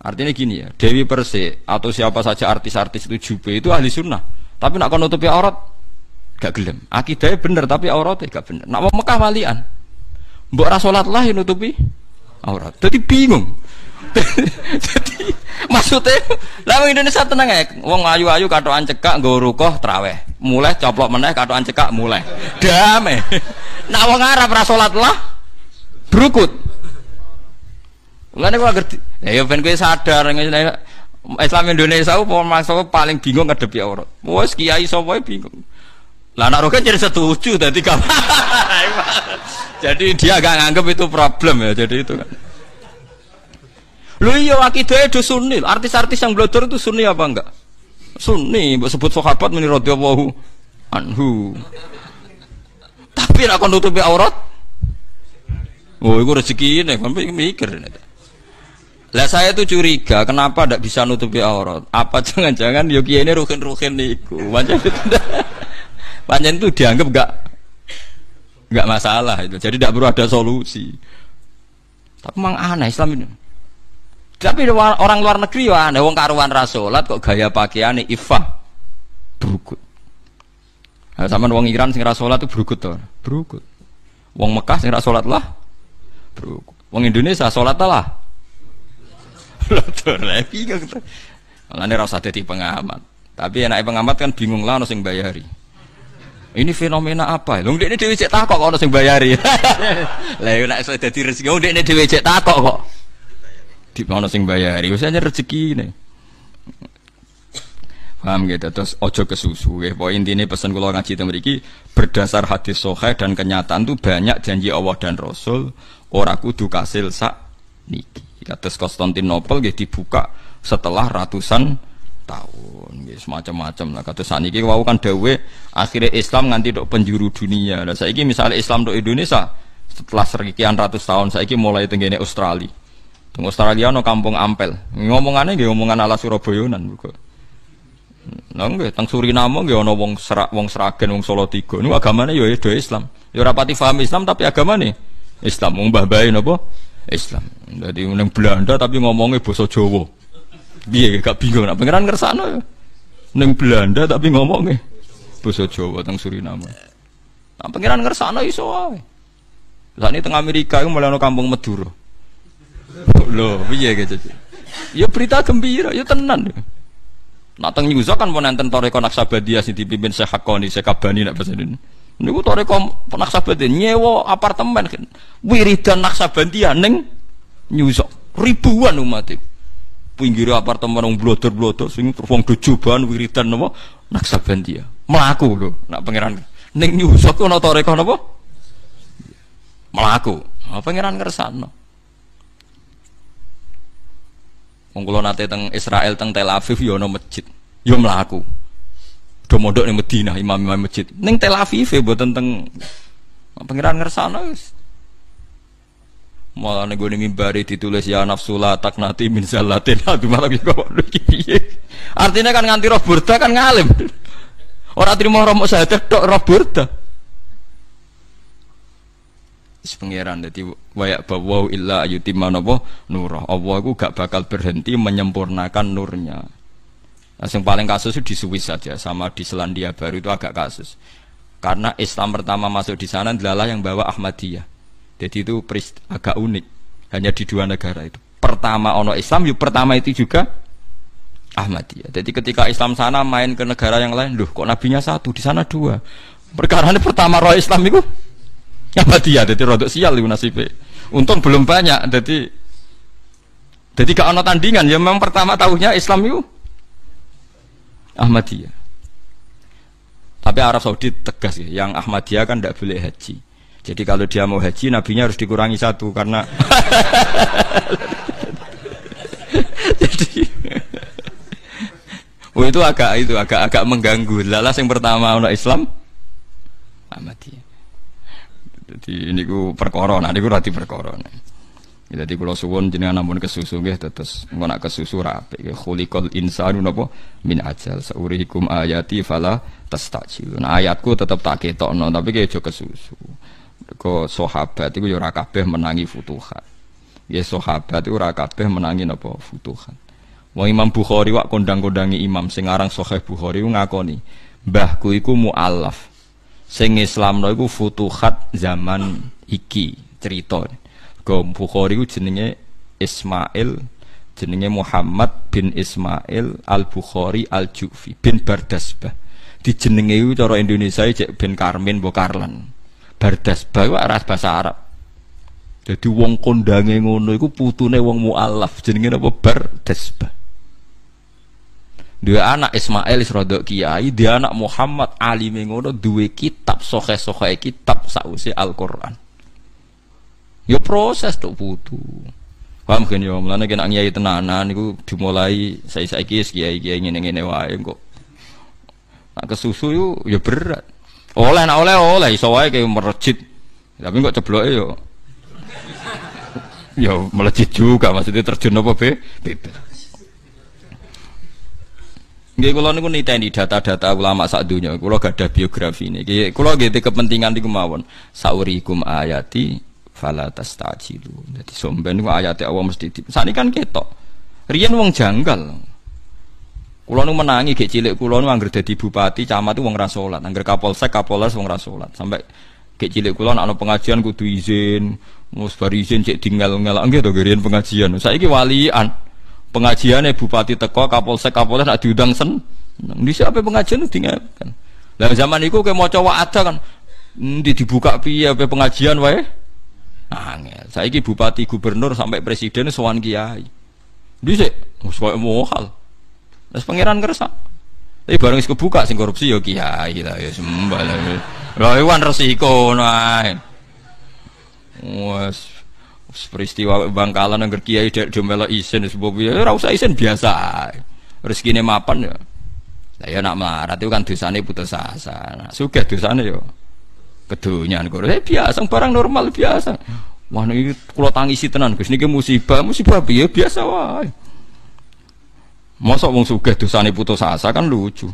Artinya gini ya, Dewi Persik atau siapa saja artis-artis itu jube itu ahli sunnah. Tapi nak nutupi aurat gak gelem. Akidahnya bener tapi auratnya gak bener. Nak mau Mekah malian Mbok rasolat lah yang nutupi aurat. Jadi bingung. Jadi maksudnya lah Indonesia tenang ya. Wong ayu-ayu kadoan cekak nggo rukoh traweh. Mulai coplok meneh kadoan cekak mulai. Damai. Nak wong Arab rasolat lah Berukut. Mulane kok ngerti. Ya ben kowe sadar Islam Indonesia mau masuk paling bingung ngadepi aurat. Wes kiai sapa bingung. Lah naruh kan jadi setuju tadi gak Jadi dia gak nganggep itu problem ya. Jadi itu kan. Lu iya akidahnya itu sunni. Artis-artis yang belajar itu sunni apa enggak? Sunni, sebut sahabat menurut radhiyallahu anhu. Tapi nak nutupi aurat Oh, itu rezeki ini, kan mikir. ini, Lah saya tuh curiga, kenapa tidak bisa nutupi aurat? Apa jangan-jangan Yogi ini rukin-rukin niku? Panjang itu, panjang itu dianggap gak gak masalah itu. Jadi tidak perlu ada solusi. Tapi memang aneh Islam ini. Tapi orang luar negeri ya aneh, wong karuan rasulat kok gaya pakaiannya ifah berukut. Nah, sama wong Iran sing rasulat itu berukut tuh, berukut. Wong Mekah sing rasulat lah bro wong Indonesia sholat lah lotor lagi kan malah ini iya, iya, iya. rasa jadi pengamat tapi enak pengamat kan bingung lah nosing bayari ini fenomena apa ya? Lung ini dewi cek takok kok nosing bayari. Lah nak saya jadi rezeki, lung ini dewi cek takok kok. Di mana sing bayari? Biasanya rezeki ini. Paham gitu. Terus ojo ke susu Ya. Poin intinya pesan kalau ngaji temeriki berdasar hadis sohe dan kenyataan tuh banyak janji Allah dan Rasul Ora kudu kasil sak niki. Kados Konstantinopel nggih dibuka setelah ratusan tahun nggih semacam-macam lah kados saniki wau kan dhewe akhirnya Islam nganti dok penjuru dunia. Lah saiki misalnya Islam tok Indonesia setelah sekian ratus tahun saiki mulai tenggene Australia. Teng Australia no kampung Ampel. Ngomongane nggih omongan ala Surabayaan mergo. Nah nggih teng Suriname nggih ana wong serak wong Sragen wong Solo tiga. Niku agamane ya, ya Islam. Ya ora pati paham Islam tapi agamane Islam mau mbah bae napa? Islam. Dadi nang Belanda tapi ngomongnya basa Jawa. Piye gak bingung nak pangeran ngersakno ya. Ning Belanda tapi ngomongnya basa Jawa teng Suriname. Nak pangeran ngersakno iso wae. Lah ini tengah Amerika itu malah kampung Madura. Loh, piye gitu. Ya berita gembira, ya tenan. Nah, teng Yusa kan mau nonton Toreko Naksabadiyah si dipimpin Syekh Hakoni, Syekh Kabani nak bahasa Niku toreko naksabendi nyewa apartemen kan. Wiridan naksabendia ning nyusok ribuan umat e. pinggir apartemen orang blotor blotor sing wong dojoban wiridan napa naksabendia melaku lo nak pangeran neng nyusok ana toreko napa melaku nah, pangeran ngersakno wong kula nate teng Israel teng Tel Aviv yo ya ana masjid yo ya melaku do mondok ning Madinah imam-imam masjid. Ning Tel Aviv ya mboten teng pangeran ngersana wis. Malah nih gue mimbari ditulis ya nafsu la taknati min salatin aduh malah ya kok piye. Artinya kan nganti roh burda kan ngalim. Ora trimo romo mok syahadat tok roh burda. pangeran wayak bawa illa ayuti napa nurah. Allah aku gak bakal berhenti menyempurnakan nurnya. Nah, yang paling kasus itu di Swiss saja sama di Selandia Baru itu agak kasus. Karena Islam pertama masuk di sana adalah yang bawa Ahmadiyah. Jadi itu agak unik. Hanya di dua negara itu. Pertama ono Islam, yuk ya pertama itu juga Ahmadiyah. Jadi ketika Islam sana main ke negara yang lain, loh kok nabinya satu, di sana dua. Perkara ini pertama roh Islam itu Ahmadiyah. Jadi rodok sial itu nasibnya. Untung belum banyak. Jadi jadi gak ono tandingan. Ya memang pertama tahunya Islam itu Ahmadiyah. Tapi Arab Saudi tegas ya, yang Ahmadiyah kan tidak boleh haji. Jadi kalau dia mau haji, nabinya harus dikurangi satu karena jadi oh itu agak itu agak agak mengganggu. Lalas yang pertama untuk Islam Ahmadiyah. Jadi ini ku perkorona, ini ku rati perkorona. Jadi kalau suwon jenengan namun kesusu gitu terus engko nak kesusu rapi nggih insanu nopo min ajal saurihikum ayati fala Nah Ayatku tetap tak ketokno tapi kayak jo kesusu. Kau sahabat itu jurah ya kabeh menangi futuhat. Ya sahabat itu ora kabeh menangi nopo futuhat. Wong Imam Bukhari wak kondang-kondangi imam sing aran Sahih Bukhari ngakoni, "Mbahku iku mualaf." Sing Islamno iku futuhat zaman iki ceritanya gom Bukhari ku jenenge Ismail jenenge Muhammad bin Ismail Al-Bukhari Al-Jufi bin Bardasbah. jenenge itu cara Indonesia itu e bin Karmin mbok Karlan. Bardasbah itu ras bahasa Arab. Jadi wong kondange ngono itu putune wong mualaf jenenge apa Bardasbah. Dua anak Ismail Isrodok Kiai, dia anak Muhammad Ali ngono dua kitab sohe sohe kitab sausi Al Quran. Ya proses tuh butuh. Paham kan ya, mulane kena ngiayi tenanan itu dimulai saiki-saiki kiai kiai ngene-ngene wae kok. Nak kesusu yo ya berat. Oleh nak oleh oleh iso wae kayak merejit. Tapi kok cebloke yo ya melejit juga maksudnya terjun apa be bebas Nggih kula niku niteni data-data ulama sak donya. Kula gadah biografi niki. Kula nggih kepentingan niku mawon. Saurikum ayati fala tastajilu. Jadi sombeng ku ayat Allah mesti di. Sani kan ketok. rian wong janggal. Kulo nu menangi gek cilik kulo nu angger jadi bupati, camat wong ra rasolat angger kapolsek, kapolres wong rasolat Sampai gek cilik kulo pengajian kudu izin, mus izin cek tinggal-tinggal nggih to rian pengajian. Saiki walian pengajiannya bupati teko, kapolsek, kapolres nak diundang sen. Di siapa pengajian itu tinggal kan. Lah zaman itu kayak mau coba ada kan, di dibuka piye pengajian wae. Angel. ki bupati, gubernur sampai presiden soan kiai. bisa, wis koyo mohal. pangeran kersa. Tapi bareng wis kebuka sing korupsi yo ya kiai lah ya sembah. Lah resiko nah. Wes peristiwa bangkalan yang kiai dek domelo isen sebab ya ora biasa. Rezekine mapan ya. Lah ya nak marah itu kan dosane putus asa. Nah, sugih dosane yo. Ya kedunyaan kok. Eh biasa barang normal biasa. Wah ini kalau tangisi tenan Gus ini musibah, musibah biasa, biasa masuk mau wong itu dosane putus asa kan lucu.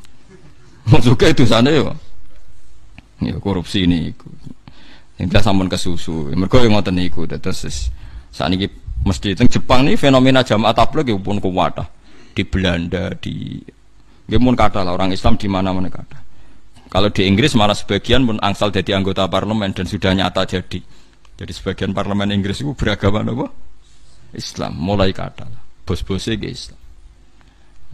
Wong itu dosane yo. Ya korupsi ini, niku. yang biasa sampun kesusu. yang mau ngoten itu terus ini mesti teng Jepang nih fenomena jamaah tabligh pun kuwat. Ah. Di Belanda di gimun kata lah orang Islam di mana-mana kata kalau di Inggris malah sebagian pun angsal jadi anggota parlemen dan sudah nyata jadi. Jadi sebagian parlemen Inggris itu beragama apa? Islam, mulai kata bos-bosnya ke Islam.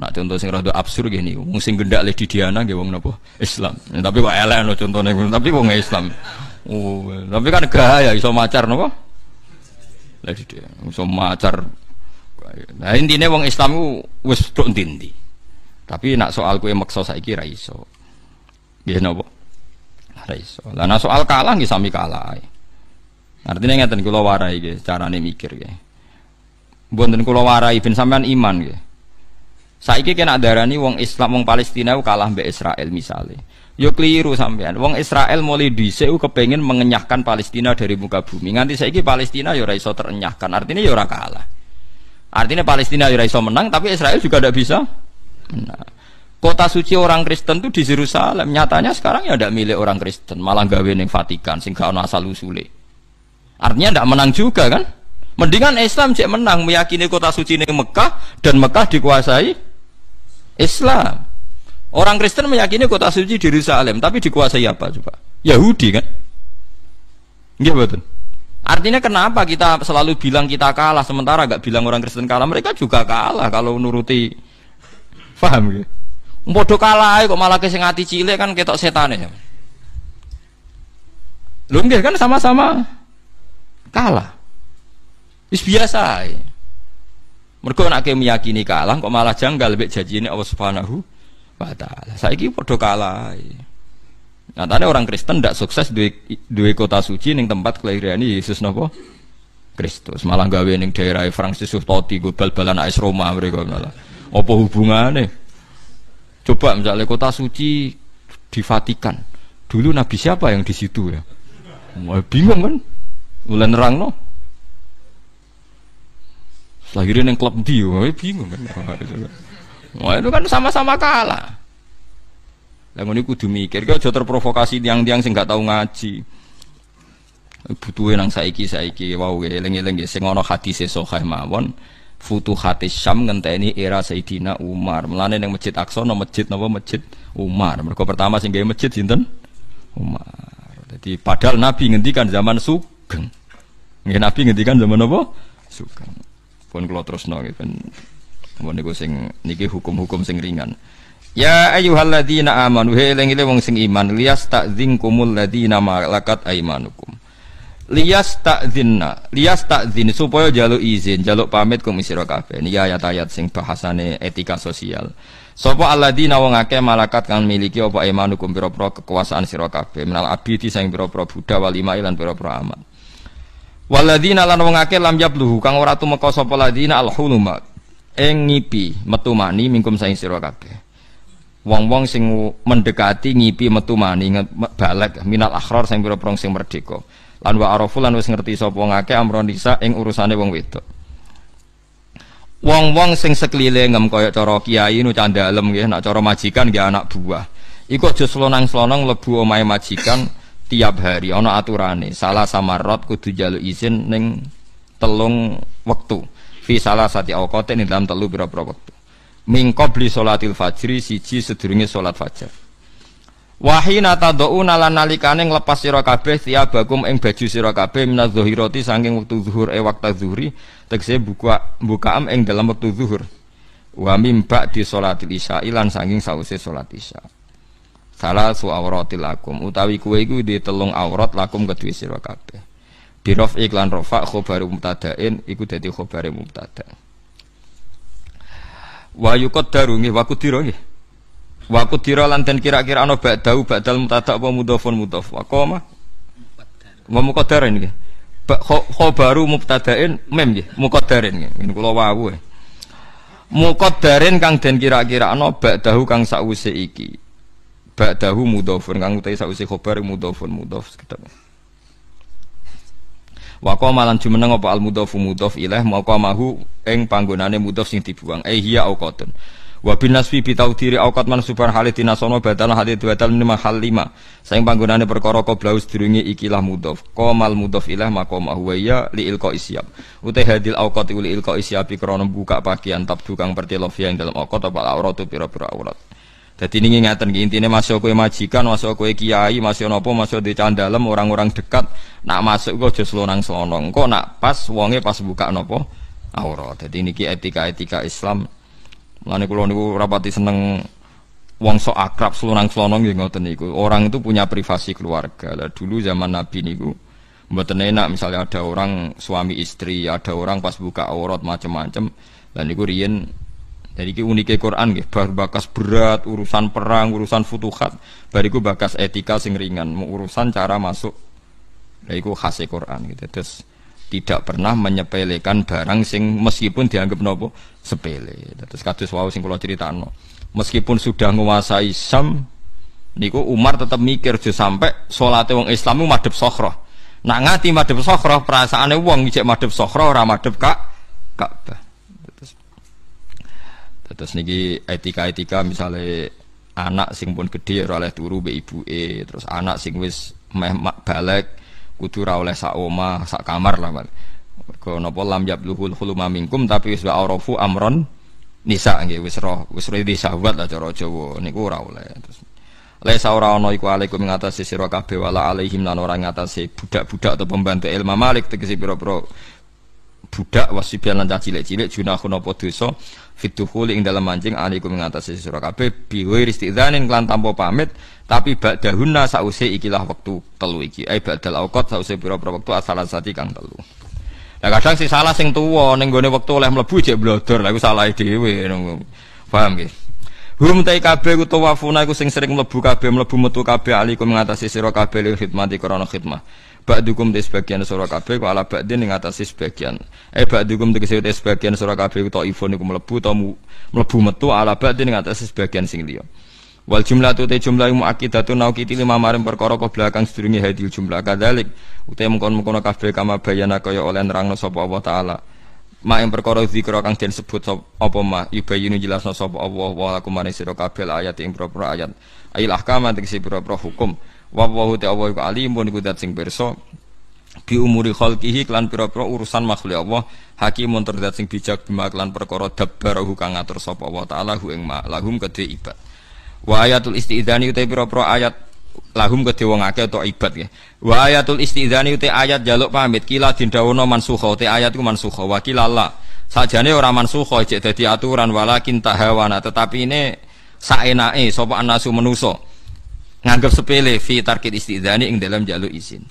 Nah contoh sing rada absurd gini, wong sing gendak le Diana nggih wong napa? Islam. Ya, tapi kok elek no contohnya, tapi wong Islam. Oh, tapi kan gaya iso macar napa? Le Diana iso macar. Nah intine wong Islam ku wis tok Tapi nak soal kue maksa saiki ra iso. Gih nopo. Raiso. iso. Lah soal kalah nggih sami kalah. Artinya ngeten kula warai nggih carane mikir nggih. Mboten kula warai ben sampean iman nggih. Saiki kena darani wong Islam wong Palestina kalah mbek Israel misalnya. Yo keliru sampean. Wong Israel mulai dhisik kepengen mengenyahkan Palestina dari muka bumi. Nganti saiki Palestina yo ora iso terenyahkan. Artinya yo ora kalah. Artinya Palestina yo ora iso menang tapi Israel juga tidak bisa. Menang. Kota suci orang Kristen itu di Yerusalem. Nyatanya sekarang ya tidak milik orang Kristen, malah gawe neng Vatikan sehingga ada asal usule. Artinya tidak menang juga kan? Mendingan Islam cek menang meyakini kota suci ini Mekah dan Mekah dikuasai Islam. Orang Kristen meyakini kota suci di Yerusalem, tapi dikuasai apa coba? Yahudi kan? Iya betul. Artinya kenapa kita selalu bilang kita kalah sementara gak bilang orang Kristen kalah? Mereka juga kalah kalau nuruti paham gitu. Mbodo kalah kok malah ke sing cilik kan ketok ya. Lu nggih kan sama-sama kalah. Wis biasa. Mergo nek meyakini kalah kok malah janggal mek janjine Allah Subhanahu wa taala. Saiki padha kalah. tadi orang Kristen ndak sukses duwe duwe kota suci ning tempat kelahiran Yesus napa? Kristus. Malah gawe ning daerah Francis Totti, gue bal-balan ais Roma mereka malah. Apa hubungane? Coba misalnya kota suci di Vatikan. Dulu Nabi siapa yang di situ ya? Wah, bingung kan? ulen nerang loh. Lahirin yang klub di, wah, bingung kan? Wah, itu kan sama-sama kalah. yang ini kudu mikir, kau jauh terprovokasi tiang-tiang sih nggak tahu ngaji. Butuhin yang saiki saiki wow lengi lengi Sengono ana hati sahih mawon hati Syam ngenteni era Sayyidina Umar. melane yang Masjid Aqsa no masjid napa masjid Umar. Mergo pertama sing gawe masjid sinten? Umar. Jadi padahal Nabi ngendikan zaman Sugeng. Nggih Nabi ngendikan zaman nopo Sugeng. Pun terus nongi nggih ben niku sing niki hukum-hukum sing ringan. Ya ayyuhalladzina amanu he eling wong sing iman liyas ta'dzinkumul ladzina malakat aimanukum Lias takzinna, lias takzin supaya jaluk izin, jaluk pamit ke misira kabeh. Niki ayat-ayat sing bahasane etika sosial. Sapa alladzina wong ake malakat kang miliki apa imanukum pira-pira kekuasaan sira kafe menal abidi sing pira-pira budak walima lan pira-pira amat. Waladina lan wong akeh lam kang ora tumeka sapa ladina alhuluma ing ngipi metu mani mingkum saing sira kabeh. Wong-wong sing mendekati ngipi metu mani balek minal akhror sing pira-pira sing merdeka lan wa arafu lan wis ngerti sapa ngake amron nisa ing urusane wong wedok wong-wong sing sekelilingem kaya cara kiai nu candalem nggih nak cara majikan nggih anak buah iku aja slonang-slonang lebu omahe majikan tiap hari ana aturane salah sama rot, kudu jaluk izin ning telung wektu fi salah sati awqate ning dalam telu pira-pira wektu mingko beli salatil fajri siji sedurunge sholat fajar Wahina tad'una lan nalikane nglepas sira kabeh tiabakum ing baju sira kabeh minaz zahirati saking wektu zuhur e waktu zuhri tegese buka bukaam ing dalam wektu zuhur. Wa mimba di sholatil isya lan saking sause salat isya. Salah su awratil lakum utawi kowe iku di telung awrat lakum kedue sira kabeh. Birof iklan rofa khobar mubtada'in iku dadi khobar mubtada'. Wa yuqaddaru nggih wa kudira Wa kudira lan den kira-kira ana ba'dahu ba'dal mutadak apa mudhofun mudhof. Wa qoma wa muqaddarin nggih. Khobaru mubtada'in mem nggih, muqaddarin nggih. Ngene kula wau. E. Muqaddarin kang den kira-kira ana ba'dahu kang sakwise iki. Ba'dahu mudhofun kang utahe sakwise khobar mudhofun mudhof sekedap. wa qama lan jumeneng apa al mudhafu mudhaf ilaih hu ing panggonane mudhaf sing dibuang eh hiya au qatun Wa bin nasfi bi tawdiri auqat mansuban halid dinasono badal hadid badal min mahal lima. Saing panggonane perkara qabla sedurunge ikilah mudhof. Qamal mudhof ilah maqama huwa ya li ilqa isyab. Uta hadil auqat li ilqa isyabi krana buka pakaian tabdu kang pertelo yang dalam auqat apa auratu pira-pira aurat. Jadi ini ngeten ki intine masuk kue majikan, masuk kue kiai, masuk nopo masuk di candalem orang-orang dekat nak masuk kok aja slonang-slonong. Kok nak pas wonge pas buka nopo, aurat. Jadi niki etika-etika Islam Mulane kula niku rapati seneng wong sok akrab selonang selonong nggih ngoten niku. Orang itu punya privasi keluarga. Lah dulu zaman Nabi niku mboten enak misalnya ada orang suami istri, ada orang pas buka aurat macam-macam. Lah niku riyen jadi ini uniknya Quran gitu, bar bakas berat, urusan perang, urusan futuhat, bariku bakas etika sing ringan, urusan cara masuk, itu khas Quran gitu. Terus tidak pernah menyepelekan barang sing meskipun dianggap nopo sepele. Terus kados wau sing kula critakno. Meskipun sudah menguasai Sam niku Umar tetap mikir jo sampai salate wong Islam madhep sokhroh. Nak ngati madhep sokhroh perasaane wong ijek madhep sokhroh ora madhep Kak Ka'bah. Terus terus niki etika-etika misalnya anak sing pun gede ya ora oleh turu beibu e terus anak sing wis meh mak balek kudu ora oleh sak omah, sak kamar lah. Balik. Kau nopo lam yabluhul huluma mamingkum tapi wis arafu amron nisa nggih wis roh wis di sahabat lah cara Jawa niku ora oleh. Terus Laisa ora ono iku alaikum ing atase sira kabeh wala alaihim lan orang ing atase budak-budak atau pembantu ilmu malik tegese pira-pira budak wasibian lan cilik-cilik junahun apa dosa fituhuli ing dalam mancing alaikum ing atase sira kabeh biwir istidzanin lan pamit tapi ba'dahunna sause ikilah waktu telu iki ai ba'dal auqat sause pira-pira waktu asalan sati kang telu Nah kadang sih salah sing tua neng gue waktu oleh melebu cek blunder lah, gue salah dewi, paham gitu. Hum tai kabeh utawa funa iku sing sering melebu kabeh melebu metu kabeh aliku ngatasi sira kabeh lil khidmati krana khidmah. Ba'dukum te sebagian sira kabeh gue ala ba'din ing ngatasi sebagian. Eh ba'dukum te te sebagian sira kabeh gue tau ifon gue melebu tau melebu metu ala ba'din ing ngatasi sebagian sing liya. Wal jumlah tu te jumlah mu tu, nau kiti lima marim perkara kau belakang sedurungi hadil jumlah kadalik. Ute mengkon mengkon kafe kama bayana kaya oleh nerangno sapa Allah Taala. Ma yang perkara zikro kang jen sebut apa ma jelas jelasno sapa Allah wa aku mana sira kabeh ayat yang pira ayat. Ail ahkam tegese pira-pira hukum. Wa wa ta Allah alim alimun iku dat sing berso. bi umuri khalqihi klan pira urusan makhluk Allah hakimun terdat sing bijak bima klan perkara dabbarahu kang ngatur sapa Allah taala hu ing ma lahum kedhe ibad wa ayatul istidzani utai pira ayat lahum ke wong ngake atau ibad ya. Wa ayatul istidzani utai ayat jaluk pamit kila dindawono mansukha utai ayat ku mansukha wa kila la. Sajane ora mansukha cek dadi aturan walakin tahawana tetapi ini saena'e sapa anasu menuso nganggep sepele fi target istidzani ing dalam jaluk izin.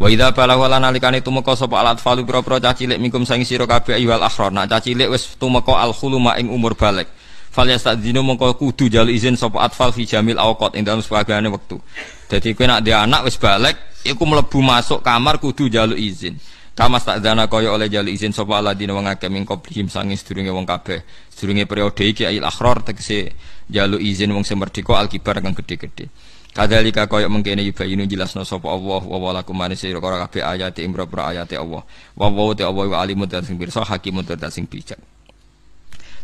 Wa idza balagha wala nalikane tumeka sapa alat falu pira-pira cah cilik mingkum sang sira kabeh ayyuhal akhrar. Nak cah cilik wis tumeka al khuluma ing umur balik. Fal dino mongko kudu jalu izin sapa atfal fi jamil awqat ing dalam sebagiane waktu. Dadi kowe nak dia anak wis balik, iku mlebu masuk kamar kudu jalu izin. Kama dana kaya oleh jalu izin sapa dino wong akeh min qablihim sange sedurunge wong kabeh. Sedurunge periode iki ayil akhror tegese jalu izin wong sing merdeka alkibar kang gede gede Kadalika kaya mengkene yubayinu jelasno sapa Allah wa wala lakum sira kabeh ayat imra ayat Allah. Wa wa ta Allah alimun sing pirsa hakimun sing bijak.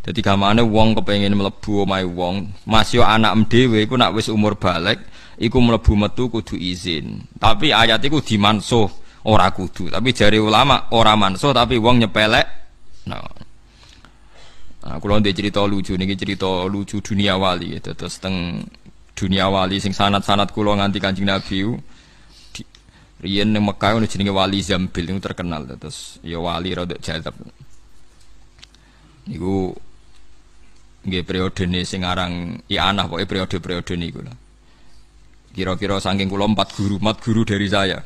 Jadi gamane wong kepengin mlebu omahe wong, Mas yo anak dhewe iku nak wis umur balik iku mlebu metu kudu izin. Tapi ayat iku dimansuh ora kudu. Tapi jari ulama ora mansuh tapi wong nyepelek. Nah. Nah, kalau dia cerita lucu, ini cerita lucu dunia wali. Gitu. Terus teng dunia wali, sing sanat-sanat kulo nganti kanjeng Nabi. Rian yang Mekah itu jenenge wali Zambil itu terkenal. Terus ya wali rada jadab. Iku nggih periode ini sing aran I'anah ya pokoke periode-periode niku lah. Kira-kira saking kula empat guru, empat guru dari saya.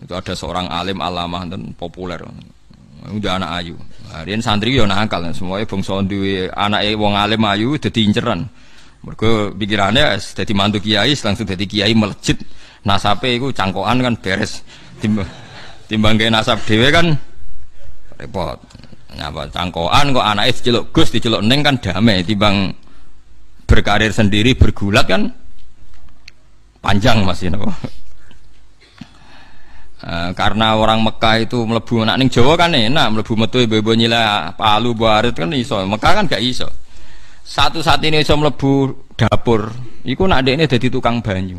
Itu ada seorang alim alamah dan populer. Udah anak ayu. Harian nah, santri yo nakal, semuanya bangsa duwe anake wong alim ayu dadi inceran. Mergo pikirannya dadi mantu kiai langsung dadi kiai melejit nasape iku cangkokan kan beres. Timbang, timbang kayak nasab dewe kan repot. Napa cangkoan kok anaknya celok gus di diceluk neng kan damai tibang berkarir sendiri bergulat kan panjang masih nopo e, karena orang Mekah itu melebu nak neng Jawa kan enak melebu metu ibu-ibu nyila palu buarit kan iso Mekah kan gak iso satu saat ini iso melebu dapur iku nak ini jadi tukang banyu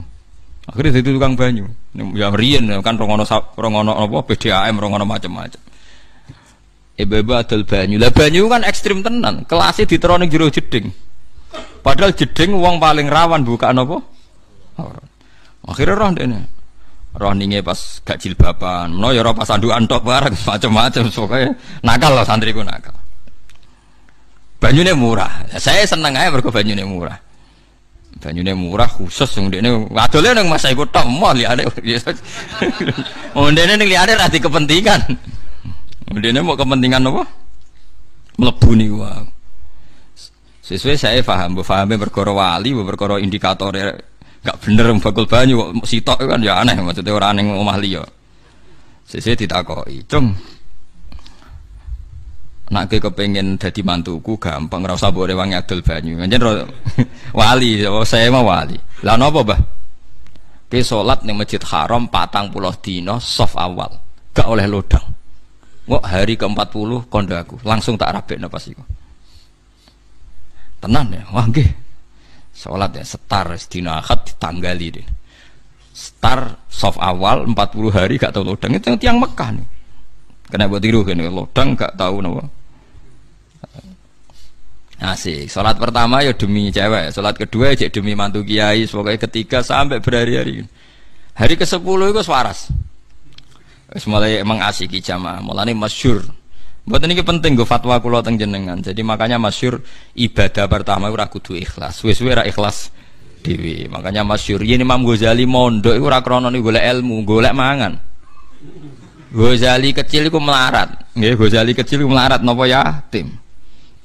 akhirnya jadi tukang banyu yang rian kan rongono rongono apa PDAM rongono macam-macam Ibeba adol banyu. Lah banyu kan ekstrim tenan. Kelasnya diterone juru jeding. Padahal jeding wong paling rawan bukaan apa? Akhirnya roh dene. Roh ninge pas gak jilbaban. No, ya roh pas andukan tok bareng macam-macam pokoknya nakal lah santriku nakal. Banyune murah. Saya seneng aja banyu banyune murah. Banyune murah khusus wong dene adole nang masa ikut tok mal ya. Wong dene ning ada ra kepentingan. Kemudian mau kepentingan apa? Melebu nih gua. Sesuai saya faham, bu fahamnya berkoro wali, berkoro indikator ya, gak bener bakul banyu sitok kan ya aneh maksudnya orang mau mahli ya. Sesuai tidak kok, itu. nak ke kepengen jadi mantuku gampang nggak usah boleh wangi adol banyu aja wali oh, saya mau wali lah nopo bah ke sholat nih masjid haram patang pulau dino soft awal gak oleh lodang Wah hari ke-40 kondo aku, langsung tak napa sih kok? Tenan ya, wah gih. Salat ya setar setina akad ditanggali deh. Setar soft awal empat puluh hari gak tau lodang itu yang tiang Mekah nih. Kena buat tiru kan lodang gak tau napa. Asik, sholat pertama ya demi cewek, sholat kedua ya demi mantu kiai, sebagai ketiga sampai berhari-hari. Hari hari ke sepuluh itu suaras semuanya mulai emang asik jamaah. ini masyur. Buat ini penting gue fatwa kulo teng jenengan. Jadi makanya masyur ibadah pertama ora kudu ikhlas. Wes ora ikhlas dewi. Makanya masyur ini Imam Ghazali mondok iku ora krana golek ilmu, golek mangan. Ghazali kecil iku melarat. Nggih, Ghazali kecil iku melarat tim,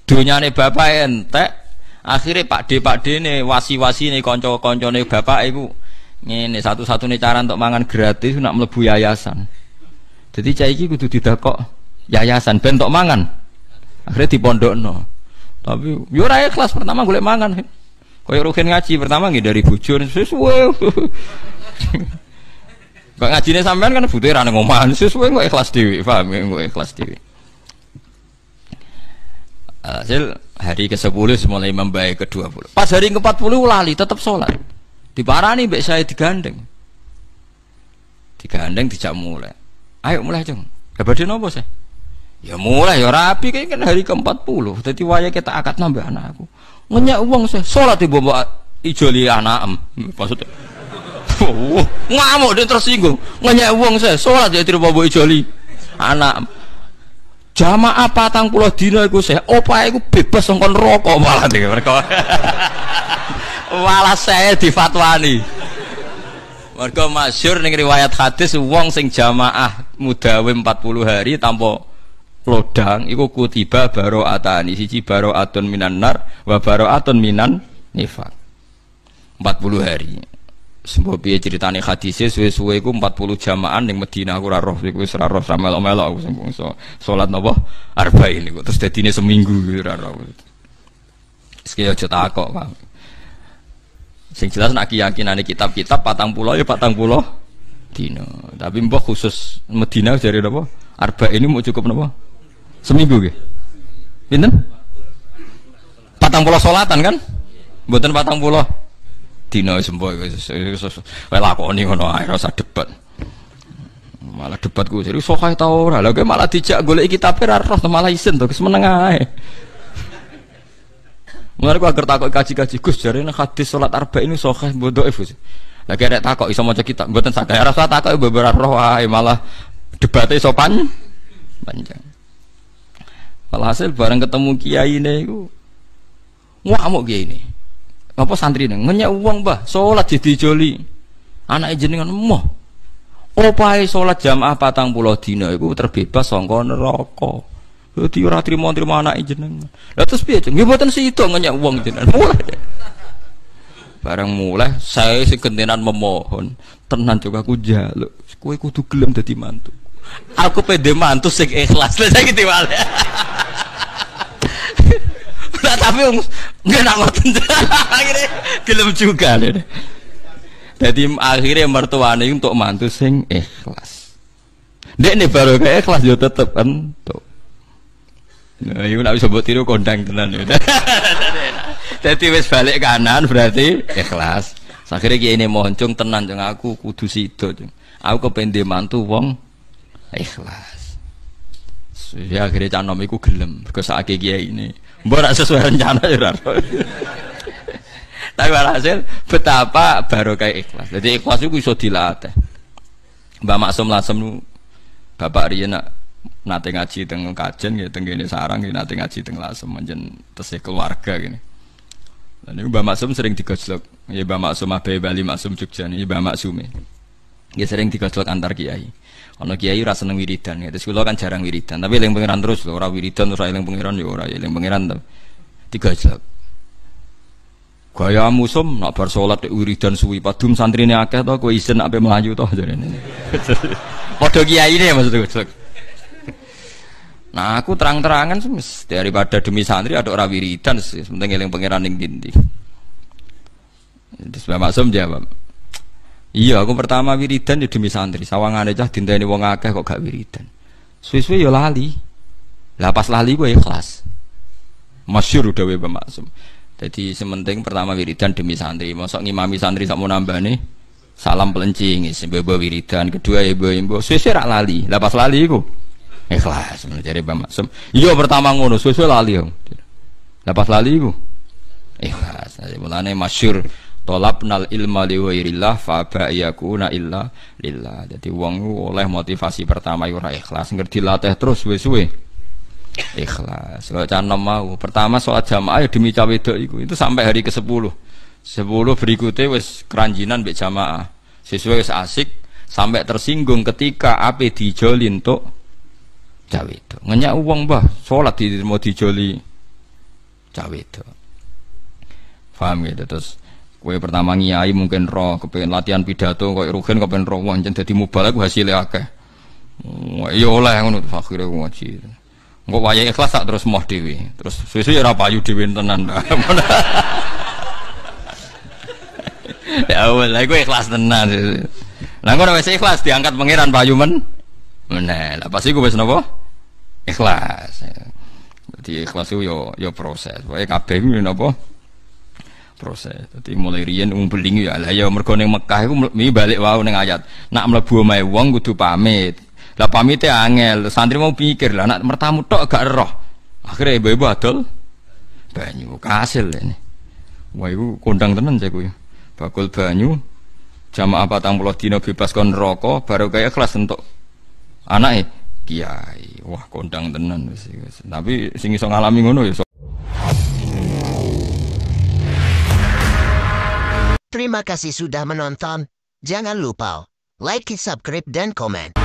Dunia ini bapak ente, akhirnya Pak D Pak D nih wasi-wasi ini konco-konco ini bapak ibu ini satu-satunya satu cara untuk mangan gratis nak melebu yayasan jadi cah iki kudu didakok yayasan bentok mangan. Akhirnya dipondokno. Tapi yo ya ora ikhlas pertama golek mangan. Kaya rukin ngaji pertama nggih dari bojo sesuai. Kok ngajine sampean kan butuh ra nang omah, sesuai kok ikhlas dhewe, paham ya? kok ikhlas dhewe. Hasil eh, hari ke-10 mulai membaik ke-20. Pas hari ke-40 lali tetap sholat. Diparani mbak saya digandeng. Digandeng dijak mulai. Ayo mulai cung. Dapat di nopo sih? Ya mulai ya rapi kayak kan hari ke-40. tadi waya kita akad nambah anakku. Ngenyak uang sih. sholat ibu bawa ijoli anakem. Hmm, maksudnya Oh, ngamuk dia tersinggung. Ngenyak uang saya, sholat ya tidak bawa ijoli. Anak jamaah patang pulau dina iku saya, opa iku bebas ngon rokok malah mereka. malah saya difatwani. Mereka masyur ning riwayat hadis wong sing jamaah mudawe 40 hari tanpa lodang iku kutiba baro atani siji baro atun minan nar wa baro atun minan nifak 40 hari Sembo piye ceritane hadisnya suwe-suwe iku 40 jamaan ning medina aku ora roh iku wis ora sama melok aku sembung so salat napa arba'in iku terus dadine seminggu ora roh. Sekaya aja takok, Pak. Sing jelas nak keyakinane kitab-kitab patang pulau ya patang pulau dino. Tapi mbok khusus Medina dari apa? Arba ini mau cukup apa? Seminggu gitu. Pinten? Patang pulau solatan kan? Buatan patang pulau dino sembuh. Wah lakoni ngono air, rasa debat. Malah debatku jadi sokai tau lah. Lagi malah dijak gue kitab ora roh malah isin tuh kesemeneng Mulai aku agar takut kaji-kaji Gus jarene hadis sholat arba ini sokeh bodoh sih Lagi ada takok iso kita kita Buatan ya Ora takok beberapa roh ae malah debatnya sopan Panjang panjang. Walhasil bareng ketemu kiai ini iku mau kiai ini. Apa santri ini? Ngenyak uang bah, sholat jadi joli. Anak jenengan moh. Opae sholat jamaah patang pulau dino itu terbebas songkon rokok Dadi ora trimo-trimo anak jenengan. Lah terus piye, Cung? Nggih mboten sida ngenyak wong jenengan. Mulai. Barang mulai saya sing memohon, tenan coba aku jaluk. Kowe kudu gelem dadi mantu. Aku pede mantu sing ikhlas. Lah saiki diwale. Lah tapi nggak nak ngoten. Akhire gelem juga. Jadi akhirnya mertuane untuk mantu sing ikhlas. Dek nih baru keikhlas ikhlas yo ya tetep entuk. Nah, iku nek iso mbok tiru kondang tenan ya. Dadi wes balik kanan berarti ikhlas. Akhirnya kayak ini mohon cung tenan jeng aku kudu situ. jeng. Aku kepende mantu wong ikhlas. Ya akhirnya canom iku gelem. ke sakit kiai ini. Mbok sesuai rencana ya Tapi hasil betapa kayak ikhlas. Jadi ikhlas itu iso dilatih. Mbak Maksum Lasem Bapak Riana nate ngaji teng kajen gitu, teng gini sarang ya nate ngaji teng lasem menjen tesih keluarga gini dan ini Mbak Maksum sering digoslok ya Mbak Maksum abai Bali Maksum Jogja ini Mbak Maksum ya sering digoslok antar kiai ono kiai ora seneng wiridan ya terus kula kan jarang wiridan tapi eling pangeran terus lho ora wiridan terus eling pangeran ya ora eling ya pangeran to digoslok gaya musum nak bar salat wiridan suwi padum santrine akeh to kowe isin ape melayu to jarene padha kiai ne maksudku Nah aku terang-terangan daripada demi santri ada orang wiridan sih, penting eling pangeran ning dindi. Terus Maksum jawab, Iya, aku pertama wiridan ya demi santri. aja cah ini wong akeh kok gak wiridan. Suwe-suwe yo ya lali. lapas pas lali gue ikhlas. Masyur udah Mbak Maksum. Jadi sementing pertama wiridan demi santri. Mosok ngimami santri tak mau nih. salam pelencing, sebab wiridan, kedua ya ibu suwe-suwe rak lali. lapas lali gue. Ikhlas mencari Mbak Maksum. Iya pertama ngono, sesuai lali om. dapat lali ibu, Ikhlas. Mulane tolap nal ilma liwairillah fa na illa lillah. Jadi wong oleh motivasi pertama yura ikhlas, ngerti latih terus sesuai, Ikhlas. Kalau cano mau pertama sholat jamaah ya demi cawe iku. Itu sampai hari ke sepuluh, sepuluh berikutnya wes keranjinan bik jamaah. sesuai wes asik sampai tersinggung ketika api dijolin tuh cawe itu Ngenyak bah sholat tidur mau dijoli cawe itu faham gitu terus kue pertama ngiayi mungkin roh kepengen latihan pidato kok rugen kepengen roh wah jadi mubalak hasilnya akeh ya oleh untuk fakir gue ngaji gue wayang ikhlas tak terus mau dewi terus susu ya ayu dewi tenan ya lah gue ikhlas tenan Nah, gue ikhlas diangkat pangeran payumen menel apa sih gue bisa nopo ikhlas. Ya. Jadi ikhlas itu yo ya, yo ya proses. Pokoknya kabeh ini apa Proses. Jadi mulai rian umum beling ya lah ya mereka neng Mekah itu mi balik wow neng ayat. Nak mlebu mai uang kudu pamit. Lah pamit ya angel, santri mau pikir lah nak mertamu tok gak roh. Akhirnya ibu-ibu adol banyu kasil ini. Wah iku kondang tenan cek ya. Bakul banyu jamaah patang puluh dino bebas kon rokok baru kayak kelas untuk eh kiai Wah, kondang tenan wis Tapi sing iso ngalami ngono ya. Terima kasih sudah menonton. Jangan lupa like, subscribe, dan comment.